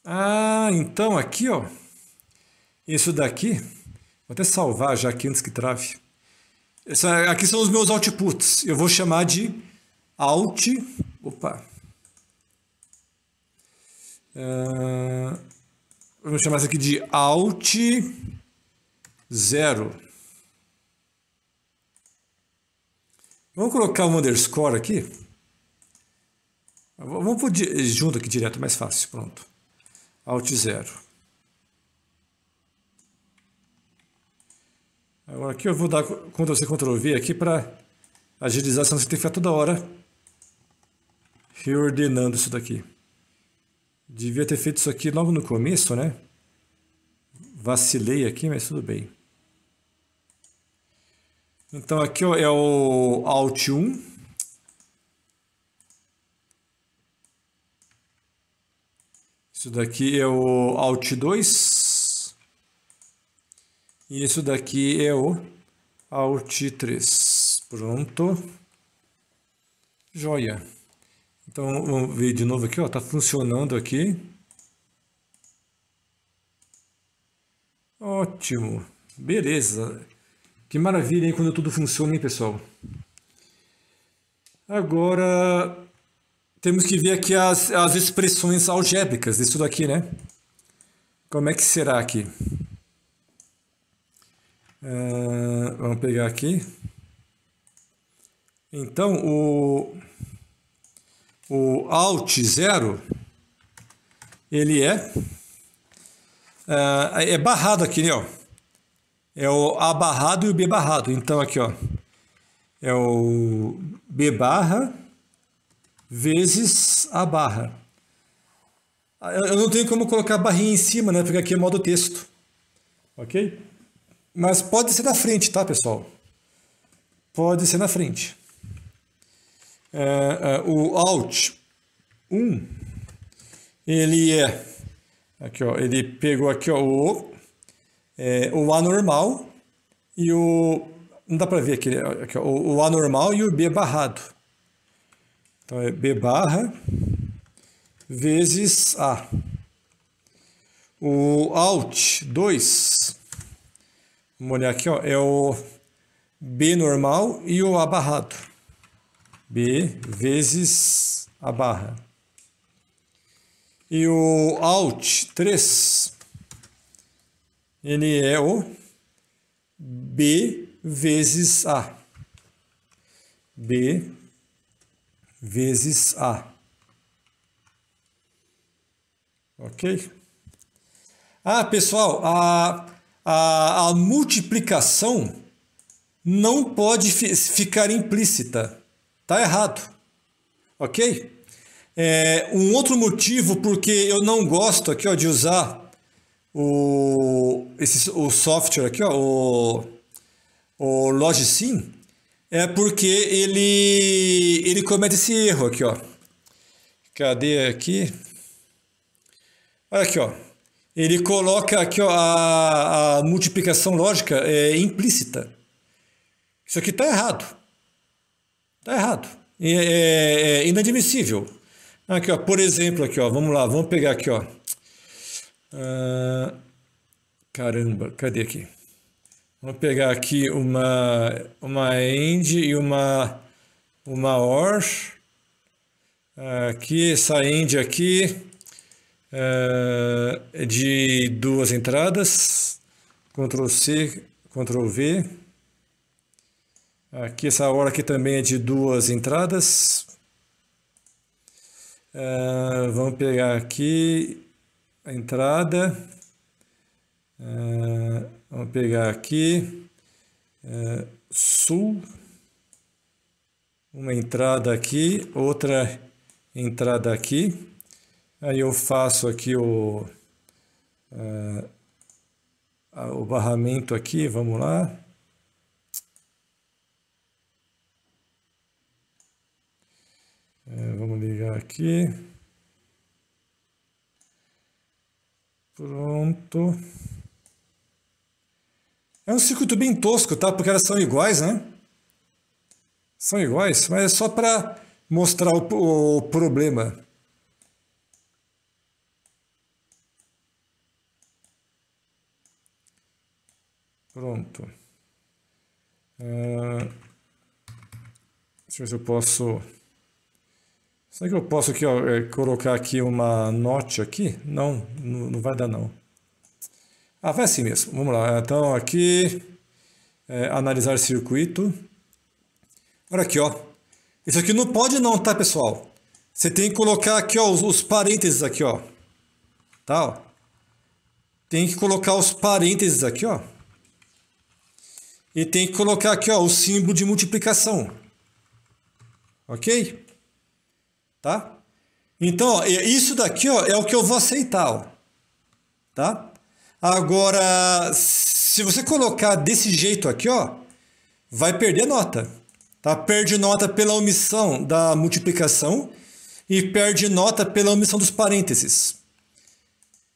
S1: Ah, então aqui, ó, isso daqui Vou até salvar já aqui antes que trave. Essa, aqui são os meus outputs. Eu vou chamar de alt. Opa. Uh, ah, vamos chamar isso aqui de alt 0. Vamos colocar um underscore aqui. Vamos pôr junto aqui direto, mais fácil. Pronto. Alt 0. Agora aqui eu vou dar Ctrl-C, Ctrl-V aqui para agilizar, senão você tem que ficar toda hora reordenando isso daqui. Devia ter feito isso aqui logo no começo, né? Vacilei aqui, mas tudo bem. Então aqui ó, é o Alt 1. Isso daqui é o Alt 2. E isso daqui é o Alt3, Pronto. Joia. Então, vamos ver de novo aqui, ó. Tá funcionando aqui. Ótimo. Beleza. Que maravilha, hein? Quando tudo funciona, hein, pessoal? Agora, temos que ver aqui as, as expressões algébricas disso daqui, né? Como é que será aqui? Uh, vamos pegar aqui. Então, o, o alt zero, ele é, uh, é barrado aqui, né? Ó. É o A barrado e o B barrado. Então, aqui, ó, é o B barra vezes a barra. Ah, eu não tenho como colocar a barrinha em cima, né? Porque aqui é modo texto. Ok? Mas pode ser na frente, tá, pessoal? Pode ser na frente. É, é, o Alt 1, ele é. Aqui, ó, ele pegou aqui ó, o, é, o normal e o. Não dá para ver aqui, aqui ó, o, o normal e o B barrado. Então é B barra vezes A. O Alt 2 Vamos olhar aqui, ó, é o B normal e o A barrado. B vezes a barra. E o Alt 3, ele é o B vezes A. B vezes A. Ok? Ah, pessoal, a a, a multiplicação não pode fi, ficar implícita. Tá errado. Ok? É, um outro motivo porque eu não gosto aqui ó, de usar o, esse, o software aqui, ó, o, o Logisim, é porque ele, ele comete esse erro aqui, ó. Cadê aqui? Olha aqui, ó ele coloca aqui ó, a, a, multiplicação lógica é implícita. Isso aqui está errado. Está errado. É, é, é, inadmissível. Aqui, ó, por exemplo, aqui, ó, vamos lá, vamos pegar aqui, ó. Ah, caramba, cadê aqui? Vamos pegar aqui uma uma end e uma uma or. Aqui essa end aqui é, de duas entradas, Ctrl C, Ctrl V. Aqui essa hora aqui também é de duas entradas. Eh, vamos pegar aqui a entrada. Eh, vamos pegar aqui sul uma entrada aqui, outra entrada aqui. Aí eu faço aqui o, eh, o barramento aqui, vamos lá. Eh, vamos ligar aqui. Pronto. É um circuito bem tosco, tá? Porque elas são iguais, né? São iguais, mas é só para mostrar o, o problema. Pronto. Uh, deixa eu ver se eu posso... Será que eu posso aqui, ó, é, colocar aqui uma note aqui? Não, não vai dar não. Ah, vai assim mesmo. Vamos lá. Então, aqui, é, analisar circuito. Olha aqui, ó. Isso aqui não pode não, tá, pessoal? Você tem que colocar aqui, ó, os, os parênteses aqui, ó. Tá, ó. Tem que colocar os parênteses aqui, ó. E tem que colocar aqui ó, o símbolo de multiplicação. Ok? Tá? Então, ó, isso daqui ó, é o que eu vou aceitar. Ó. Tá? Agora, se você colocar desse jeito aqui, ó, vai perder nota. Tá? Perde nota pela omissão da multiplicação e perde nota pela omissão dos parênteses.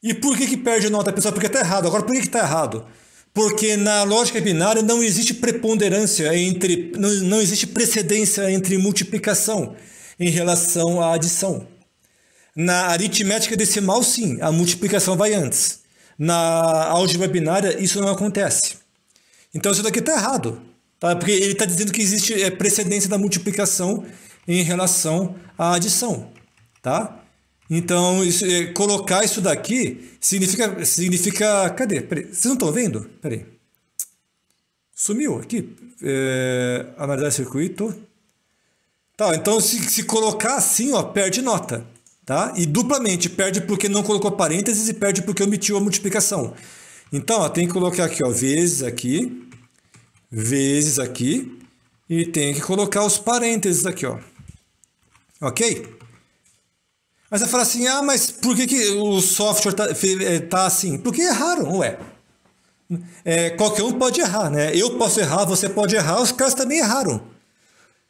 S1: E por que, que perde nota, pessoal? Porque está errado. Agora, por que está errado? Porque na lógica binária não existe preponderância entre. não, não existe precedência entre multiplicação em relação à adição. Na aritmética decimal, sim, a multiplicação vai antes. Na álgebra binária, isso não acontece. Então, isso daqui está errado. Tá? Porque ele está dizendo que existe é, precedência da multiplicação em relação à adição. Tá? Então, isso, é, colocar isso daqui significa. significa cadê? Peraí, vocês não estão vendo? Peraí. Sumiu aqui. É, analisar circuito. Tá, então se, se colocar assim, ó, perde nota. Tá? E duplamente, perde porque não colocou parênteses e perde porque omitiu a multiplicação. Então, ó, tem que colocar aqui, ó, vezes aqui, vezes aqui, e tem que colocar os parênteses aqui, ó. Ok? Mas você fala assim, ah, mas por que, que o software tá, eh, tá assim? Porque erraram, ué. É, qualquer um pode errar, né? Eu posso errar, você pode errar, os caras também erraram.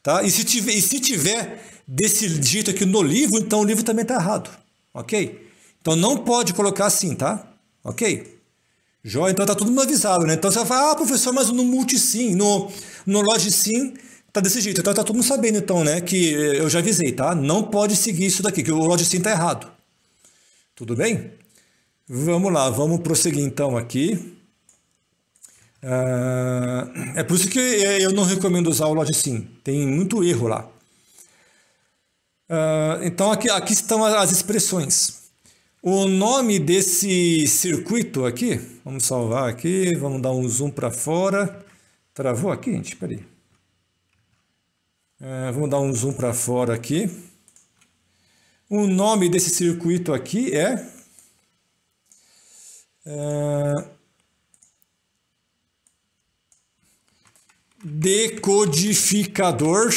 S1: Tá? E, se tiver, e se tiver desse jeito aqui no livro, então o livro também está errado. Ok? Então não pode colocar assim, tá? Ok? Jó, então tá tudo avisado, né? Então você vai falar, ah, professor, mas no multisim, no, no sim. Tá desse jeito, tá, tá todo mundo sabendo então, né? Que eh, eu já avisei, tá? Não pode seguir isso daqui, que o lote sim tá errado. Tudo bem? Vamos lá, vamos prosseguir então aqui. Ah, é por isso que eh, eu não recomendo usar o lote sim. Tem muito erro lá. Ah, então aqui, aqui estão as expressões. O nome desse circuito aqui, vamos salvar aqui, vamos dar um zoom para fora. Travou aqui, gente? Peraí. É, vamos dar um zoom para fora aqui. O nome desse circuito aqui é... é decodificador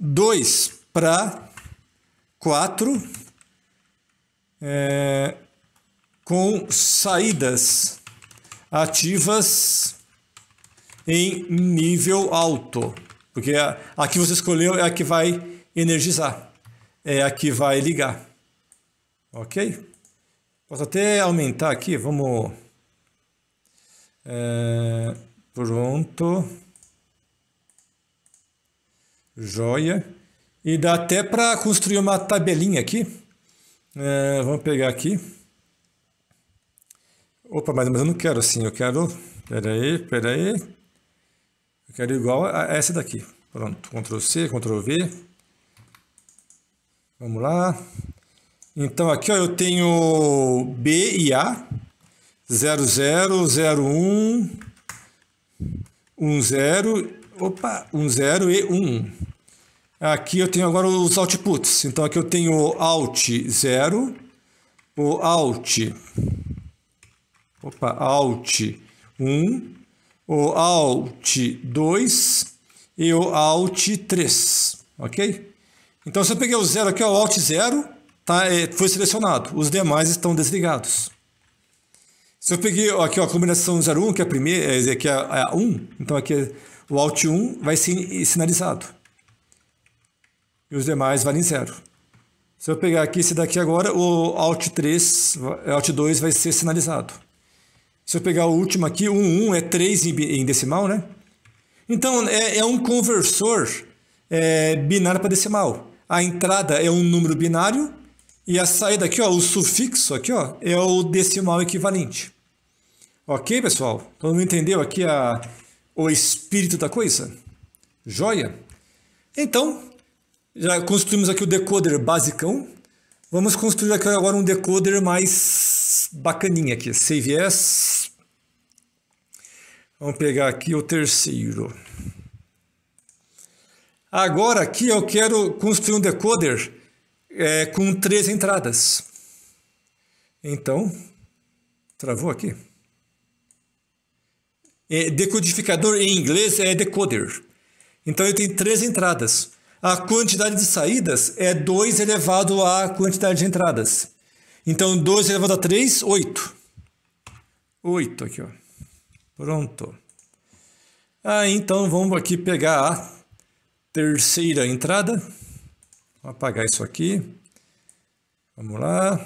S1: 2 para 4 é, com saídas ativas em nível alto. Porque a, a que você escolheu é a que vai energizar, é a que vai ligar. Ok? Posso até aumentar aqui, vamos... É, pronto. Joia. E dá até para construir uma tabelinha aqui. É, vamos pegar aqui. Opa, mas, mas eu não quero assim, eu quero... Peraí, peraí. Eu quero igual a essa daqui. Pronto, Ctrl C, Ctrl V. Vamos lá. Então aqui ó, eu tenho B e A. 00, 01, 10, opa, 10 e 1. Aqui eu tenho agora os outputs. Então aqui eu tenho o alt 0, o alt opa, alt 1 o Alt 2 e o Alt 3, ok? Então, se eu peguei o 0 aqui, o Alt 0 tá, é, foi selecionado, os demais estão desligados. Se eu peguei aqui ó, a combinação 01, que é a primeira, é, é que é a 1, é então aqui é o Alt 1 vai ser sinalizado. E os demais valem 0. Se eu pegar aqui esse daqui agora, o Alt 3, é, Alt 2 vai ser sinalizado. Se eu pegar o último aqui, 1, um, 1 um é 3 em decimal, né? Então, é, é um conversor é, binário para decimal. A entrada é um número binário e a saída aqui, ó, o sufixo aqui, ó, é o decimal equivalente. Ok, pessoal? Todo mundo entendeu aqui a, o espírito da coisa? Joia? Então, já construímos aqui o decoder basicão. Vamos construir aqui agora um decoder mais bacaninha aqui. Save as. Vamos pegar aqui o terceiro. Agora aqui eu quero construir um decoder é, com três entradas. Então, travou aqui. É, decodificador em inglês é decoder. Então ele tem três entradas. A quantidade de saídas é 2 elevado à quantidade de entradas. Então, 12 elevado a 3, 8. 8 aqui, ó. Pronto. Ah, então, vamos aqui pegar a terceira entrada. Vou apagar isso aqui. Vamos lá.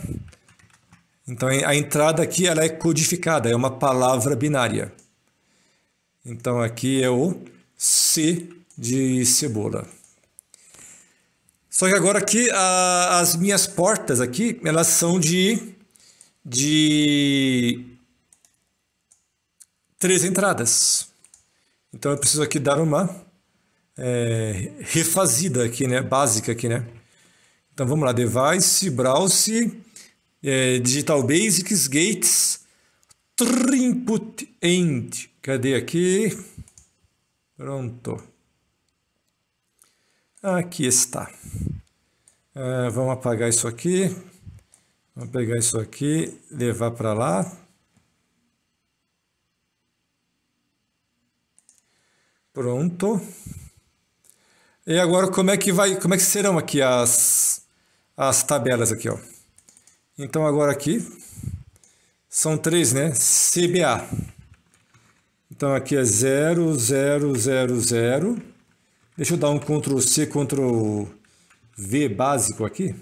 S1: Então, a entrada aqui ela é codificada, é uma palavra binária. Então, aqui é o C de cebola. Só que agora aqui a, as minhas portas aqui, elas são de de três entradas. Então eu preciso aqui dar uma é, refazida aqui, né? Básica aqui, né? Então vamos lá, device, browse, é, digital basics, gates, input end. Cadê aqui? Pronto. Aqui está. É, vamos apagar isso aqui. Vamos pegar isso aqui, levar para lá. Pronto. E agora como é que vai, como é que serão aqui as as tabelas aqui, ó. Então agora aqui são três, né? CBA. Então aqui é 0000 Deixa eu dar um Ctrl C, Ctrl V básico aqui.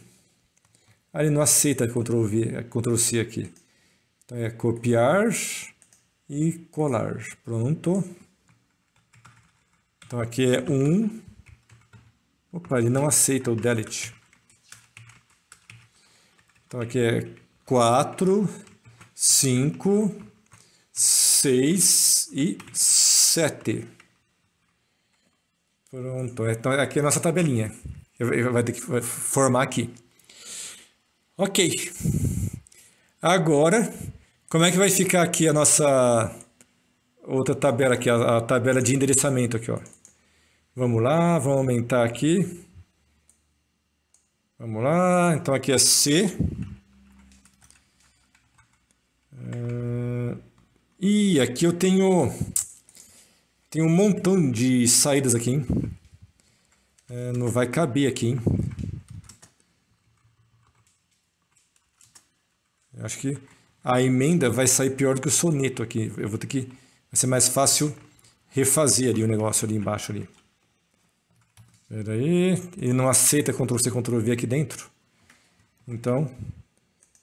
S1: Ah, ele não aceita Ctrl V, Ctrl C aqui. Então é copiar e colar. Pronto. Então aqui é um. Opa, ele não aceita o delete. Então aqui é 4, 5, 6 e 7. Pronto, então é aqui é a nossa tabelinha. Vai ter que formar aqui. Ok. Agora, como é que vai ficar aqui a nossa outra tabela aqui, a, a tabela de endereçamento aqui, ó. Vamos lá, vamos aumentar aqui. Vamos lá, então aqui é C. Uh, ah, e aqui eu tenho tem um montão de saídas aqui, hein? É, não vai caber aqui, hein? acho que a emenda vai sair pior do que o soneto aqui. Eu vou ter que... Vai ser mais fácil refazer ali o negócio ali embaixo ali. Pera aí. Ele não aceita Ctrl-C, Ctrl-V aqui dentro. Então,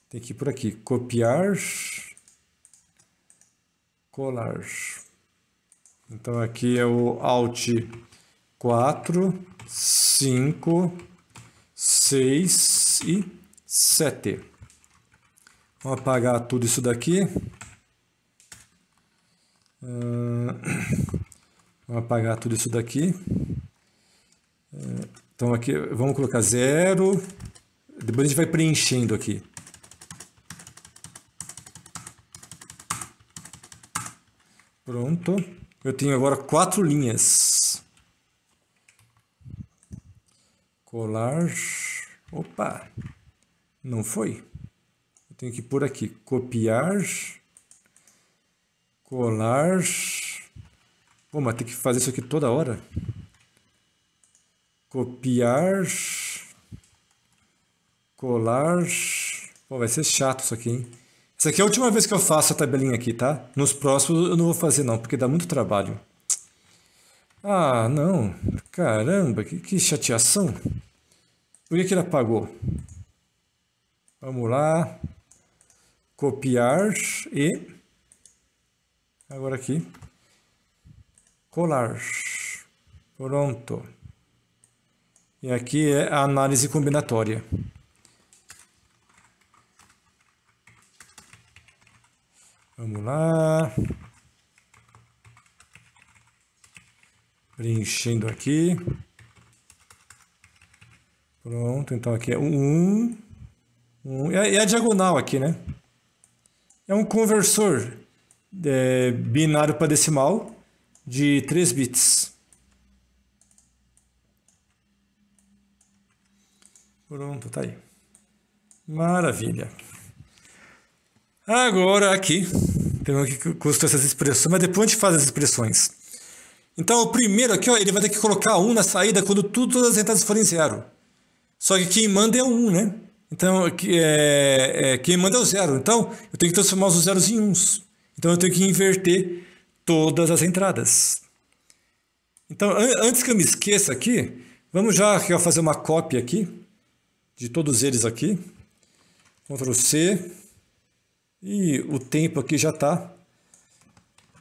S1: tem que ir por aqui. Copiar. Colar. Então aqui é o Alt 4, 5, 6 e 7. Vamos apagar tudo isso daqui. Ah, vamos apagar tudo isso daqui. Então aqui vamos colocar 0. Depois a gente vai preenchendo aqui. Pronto. Eu tenho agora quatro linhas. Colar. Opa! Não foi. Eu tenho que pôr aqui. Copiar. Colar. Pô, mas tem que fazer isso aqui toda hora. Copiar. Colar. Pô, vai ser chato isso aqui, hein? Isso aqui é a última vez que eu faço a tabelinha aqui, tá? Nos próximos eu não vou fazer não, porque dá muito trabalho. Ah, não. Caramba, que, que chateação. Por que, que ele apagou? Vamos lá. Copiar e... Agora aqui. Colar. Pronto. E aqui é a análise combinatória. Vamos lá. Preenchendo aqui. Pronto, então aqui é um, um, é, é a diagonal aqui, né? É um conversor é, binário para decimal de 3 bits. Pronto, tá aí. Maravilha. Agora aqui, temos que custou essas expressões, mas depois a gente faz as expressões. Então o primeiro aqui, ó, ele vai ter que colocar 1 um na saída quando tudo, todas as entradas forem zero. Só que quem manda é o 1, um, né? Então é, é, quem manda é o zero. Então eu tenho que transformar os zeros em uns. Então eu tenho que inverter todas as entradas. Então an antes que eu me esqueça aqui, vamos já aqui, ó, fazer uma cópia aqui de todos eles aqui. Ctrl C. E o tempo aqui já está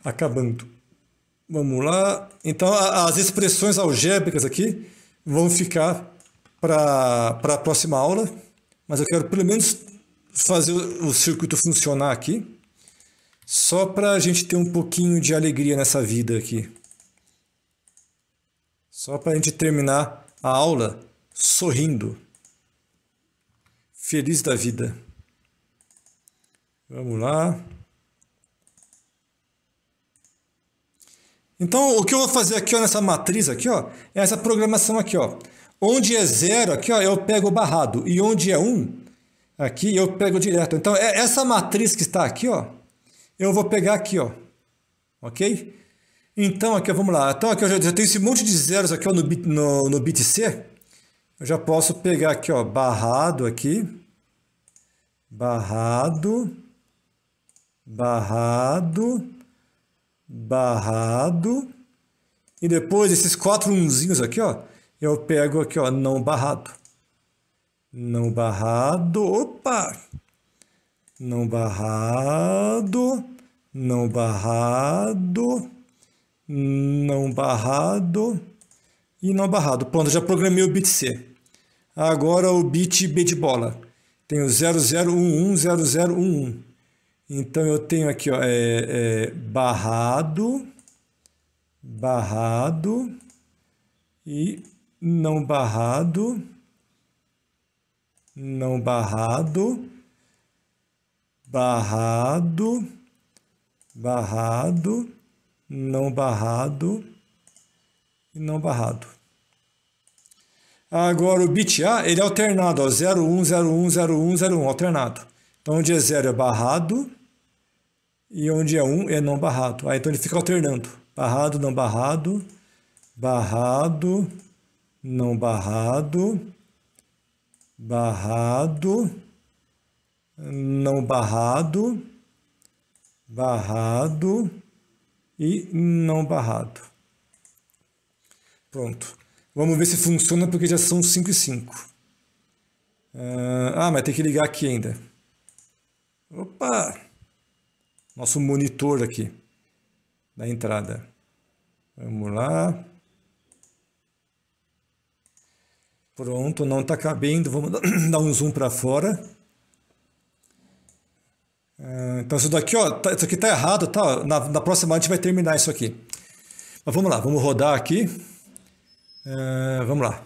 S1: acabando. Vamos lá. Então, as expressões algébricas aqui vão ficar para a próxima aula, mas eu quero pelo menos fazer o circuito funcionar aqui, só para a gente ter um pouquinho de alegria nessa vida aqui. Só para a gente terminar a aula sorrindo, feliz da vida. Vamos lá. Então, o que eu vou fazer aqui ó, nessa matriz aqui, ó, é essa programação aqui, ó. Onde é zero aqui, ó, eu pego barrado. E onde é um, aqui, eu pego direto. Então, é essa matriz que está aqui, ó, eu vou pegar aqui, ó. Ok? Então, aqui, vamos lá. Então, aqui eu já, tenho esse monte de zeros aqui ó, no, bit, no, no bit C. Eu já posso pegar aqui, ó, barrado aqui. Barrado barrado, barrado. E depois esses quatro unzinhos aqui, ó, eu pego aqui, ó, não barrado. Não barrado, opa! Não barrado, não barrado, não barrado e não barrado. Pronto, já programei o bit C. Agora o bit B de bola. Tenho 00110011. Então eu tenho aqui ó, é, é, barrado, barrado e não barrado, não barrado, barrado, barrado, não barrado e não barrado. Agora o bit A ele é alternado, ó, 01, 01, 01, 01, alternado. Então onde é 0 é barrado, e onde é um é não barrado. aí ah, então ele fica alternando. Barrado, não barrado. Barrado, não barrado. Barrado, não barrado. Barrado e não barrado. Pronto. Vamos ver se funciona porque já são 5 e 5. Ah, mas tem que ligar aqui ainda. Opa! nosso monitor aqui da entrada. Vamos lá. Pronto, não está cabendo. Vamos dar um zoom para fora. Ah, então isso daqui, ó, tá, isso aqui tá errado, tá? Na, na, próxima a gente vai terminar isso aqui. Mas vamos lá, vamos rodar aqui. Ah, vamos lá.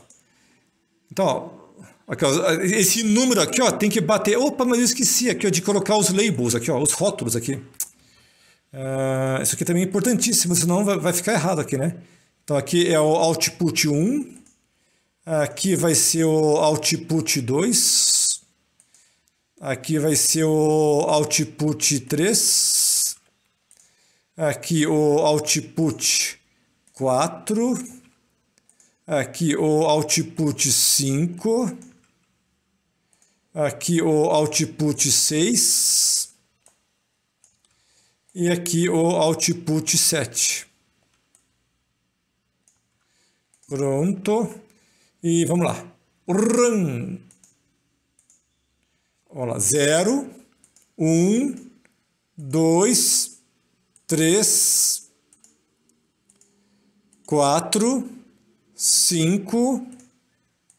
S1: Então, ó, aqui, ó, esse número aqui, ó, tem que bater. Opa, mas eu esqueci aqui, ó, de colocar os labels aqui, ó, os rótulos aqui. Uh, isso aqui também é importantíssimo, senão vai, vai ficar errado aqui, né? Então aqui é o output 1, aqui vai ser o output 2, aqui vai ser o output 3, aqui o output 4, aqui o output 5, aqui o output 6, e aqui o output set. Pronto. E vamos lá. Run. Olá lá. 0, 1, 2, 3, 4, 5,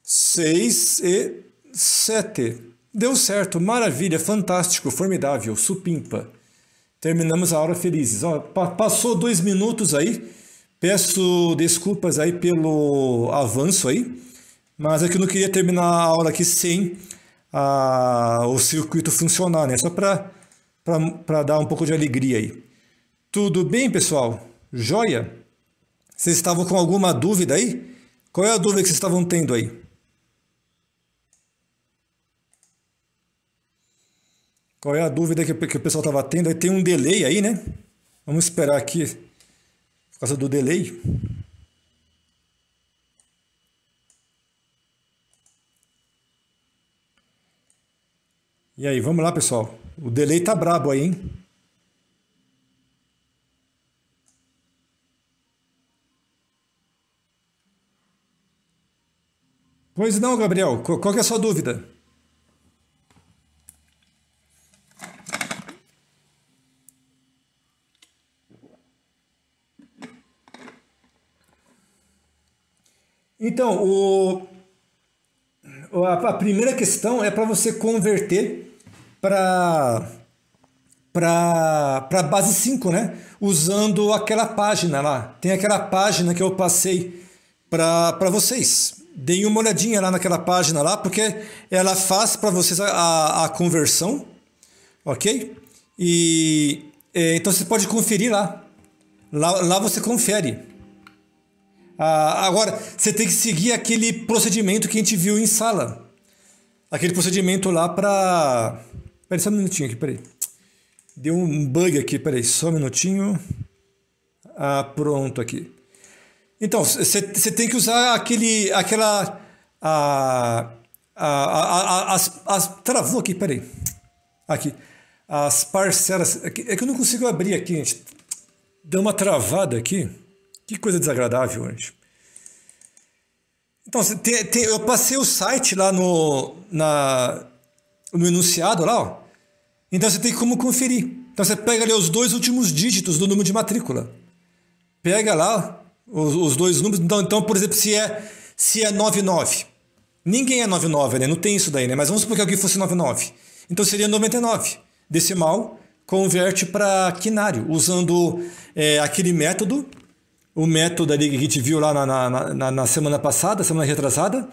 S1: 6 e 7. Deu certo, maravilha, fantástico, formidável, supimpa terminamos a hora felizes. Ó, passou dois minutos aí. Peço desculpas aí pelo avanço aí, mas é que eu não queria terminar a aula aqui sem a, ah, o circuito funcionar, né? Só para dar um pouco de alegria aí. Tudo bem, pessoal? Joia? Vocês estavam com alguma dúvida aí? Qual é a dúvida que vocês estavam tendo aí? Qual é a dúvida que, que o pessoal estava tendo? Aí tem um delay aí, né? Vamos esperar aqui por causa do delay. E aí, vamos lá, pessoal. O delay tá brabo aí, hein? Pois não, Gabriel. Qual que é a sua dúvida? Então, o, a, a primeira questão é para você converter para para base 5, né? Usando aquela página lá. Tem aquela página que eu passei para vocês. Deem uma olhadinha lá naquela página lá, porque ela faz para vocês a, a, a, conversão, ok? E é, então você pode conferir lá. Lá, lá você confere. Ah, agora, você tem que seguir aquele procedimento que a gente viu em sala. Aquele procedimento lá para. Peraí, só um minutinho aqui, peraí. Deu um bug aqui, peraí, só um minutinho. Ah, pronto aqui. Então, você tem que usar aquele. aquela. A, a, a, as, as, travou aqui, peraí. Aqui. As parcelas. É que é eu não consigo abrir aqui, gente. Deu uma travada aqui. Que coisa desagradável, hoje. Então, tem, tem, eu passei o site lá no, na, no enunciado lá, ó. Então você tem como conferir. Então você pega ali os dois últimos dígitos do número de matrícula. Pega lá os, os dois números. Então, então, por exemplo, se é, se é 99. Ninguém é 99, né? Não tem isso daí, né? Mas vamos supor que alguém fosse 99. Então seria 99. Decimal converte para quinário, usando é, aquele método o método ali que a gente viu lá na, na, na, na semana passada, semana retrasada,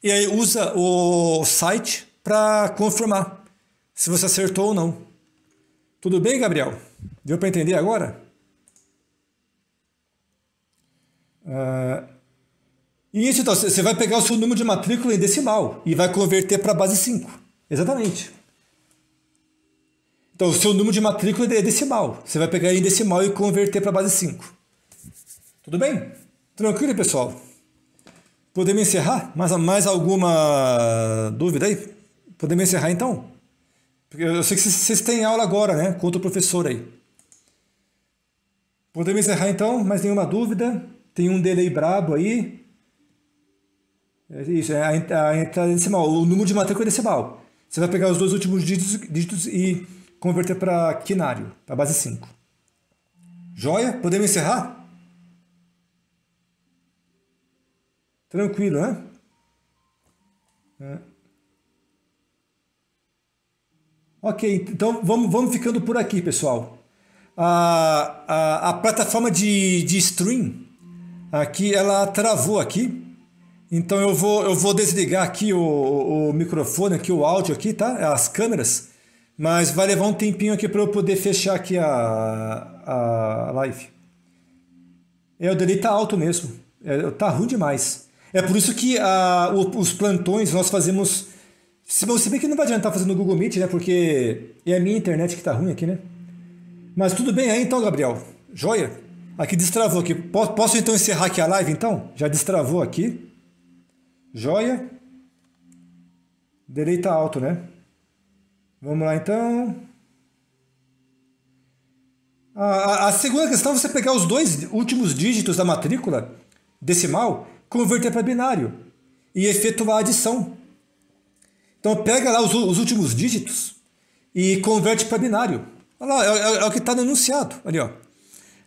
S1: e aí usa o site para confirmar se você acertou ou não. Tudo bem, Gabriel? Deu para entender agora? Uh, isso, então, você vai pegar o seu número de matrícula em decimal e vai converter para a base 5. Exatamente. Então, o seu número de matrícula é decimal. Você vai pegar em decimal e converter para a base 5. Tudo bem? Tranquilo, pessoal? Podemos encerrar? Mais, mais alguma dúvida aí? Podemos encerrar então? Porque eu sei que vocês têm aula agora, né? Com outro professor aí. Podemos encerrar então, Mais nenhuma dúvida. Tem um delay brabo aí. É isso, é a, entrada decimal, o número de matrícula é decimal. Você vai pegar os dois últimos dígitos, dígitos e converter para quinário, para base 5. Joia? Podemos encerrar? Tranquilo, né? É. Ok, então vamos, vamos ficando por aqui, pessoal. A, a, a plataforma de, de stream aqui, ela travou aqui. Então eu vou, eu vou desligar aqui o, o, microfone, aqui o áudio aqui, tá? As câmeras. Mas vai levar um tempinho aqui para eu poder fechar aqui a, a live. É, o delay tá alto mesmo. É, tá ruim demais. É por isso que ah, os plantões nós fazemos. Se, bem que não vai adiantar fazer no Google Meet, né? Porque é a minha internet que tá ruim aqui, né? Mas tudo bem aí então, Gabriel. Joia? Aqui destravou aqui. Posso, então encerrar aqui a live então? Já destravou aqui. Joia. Delay tá alto, né? Vamos lá então. A, a, a segunda questão é você pegar os dois últimos dígitos da matrícula decimal converter para binário e efetuar a adição. Então pega lá os, os últimos dígitos e converte para binário. Olha lá, é, é, é o que está no enunciado. Ali, ó.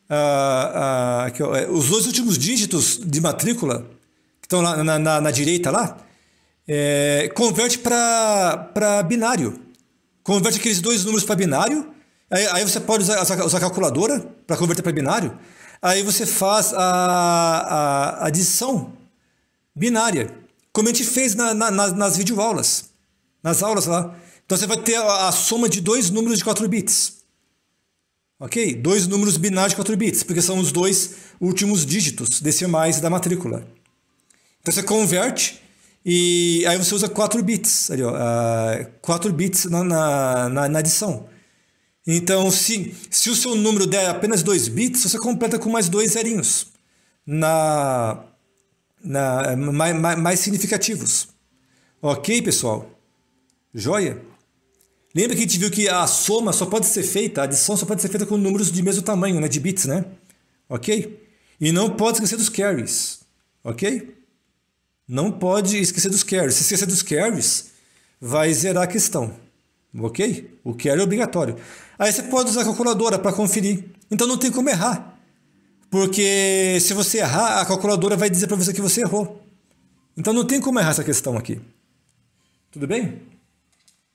S1: Ah, ah, aqui, ó. É, os dois últimos dígitos de matrícula que estão lá na, na, na direita lá, é, converte para binário. Converte aqueles dois números para binário. Aí, aí, você pode usar, usar a calculadora para converter para binário. Aí você faz a, a adição binária, como a gente fez na, na, nas, nas videoaulas, nas aulas lá. Então você vai ter a, a soma de dois números de 4 bits. Ok? Dois números binários de 4 bits, porque são os dois últimos dígitos decimais da matrícula. Então você converte e aí você usa 4 bits, ali, ó, 4 ah, bits na, na, na, na adição. Então, se, se o seu número der apenas 2 bits, você completa com mais dois zerinhos na, na, mais, mais, mais significativos. Ok, pessoal? Joia? Lembra que a gente viu que a soma só pode ser feita, a adição só pode ser feita com números de mesmo tamanho, né? de bits, né? Ok? E não pode esquecer dos carries, ok? Não pode esquecer dos carries. Se esquecer dos carries, vai zerar a questão. Ok? O que era é obrigatório. Aí você pode usar a calculadora para conferir. Então não tem como errar. Porque se você errar, a calculadora vai dizer para você que você errou. Então não tem como errar essa questão aqui. Tudo bem?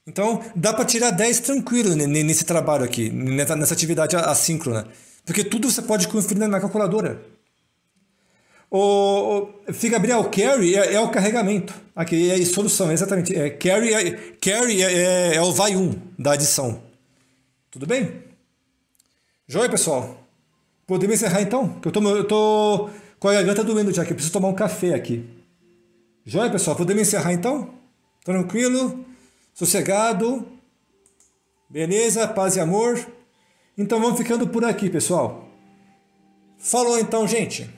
S1: Então dá para tirar 10 tranquilo nesse trabalho aqui, nessa atividade assíncrona. Porque tudo você pode conferir na calculadora. O, o, Gabriel, é carry é, é, o carregamento. Aqui é a solução, exatamente. É, carry é, carry é, é, é o vai um da adição. Tudo bem? Joia, pessoal? Podemos encerrar então? Que eu tô, eu tô com a garganta doendo já, que eu preciso tomar um café aqui. Joia, pessoal? Podemos encerrar então? Tranquilo? Sossegado? Beleza? Paz e amor? Então vamos ficando por aqui, pessoal. Falou então, gente!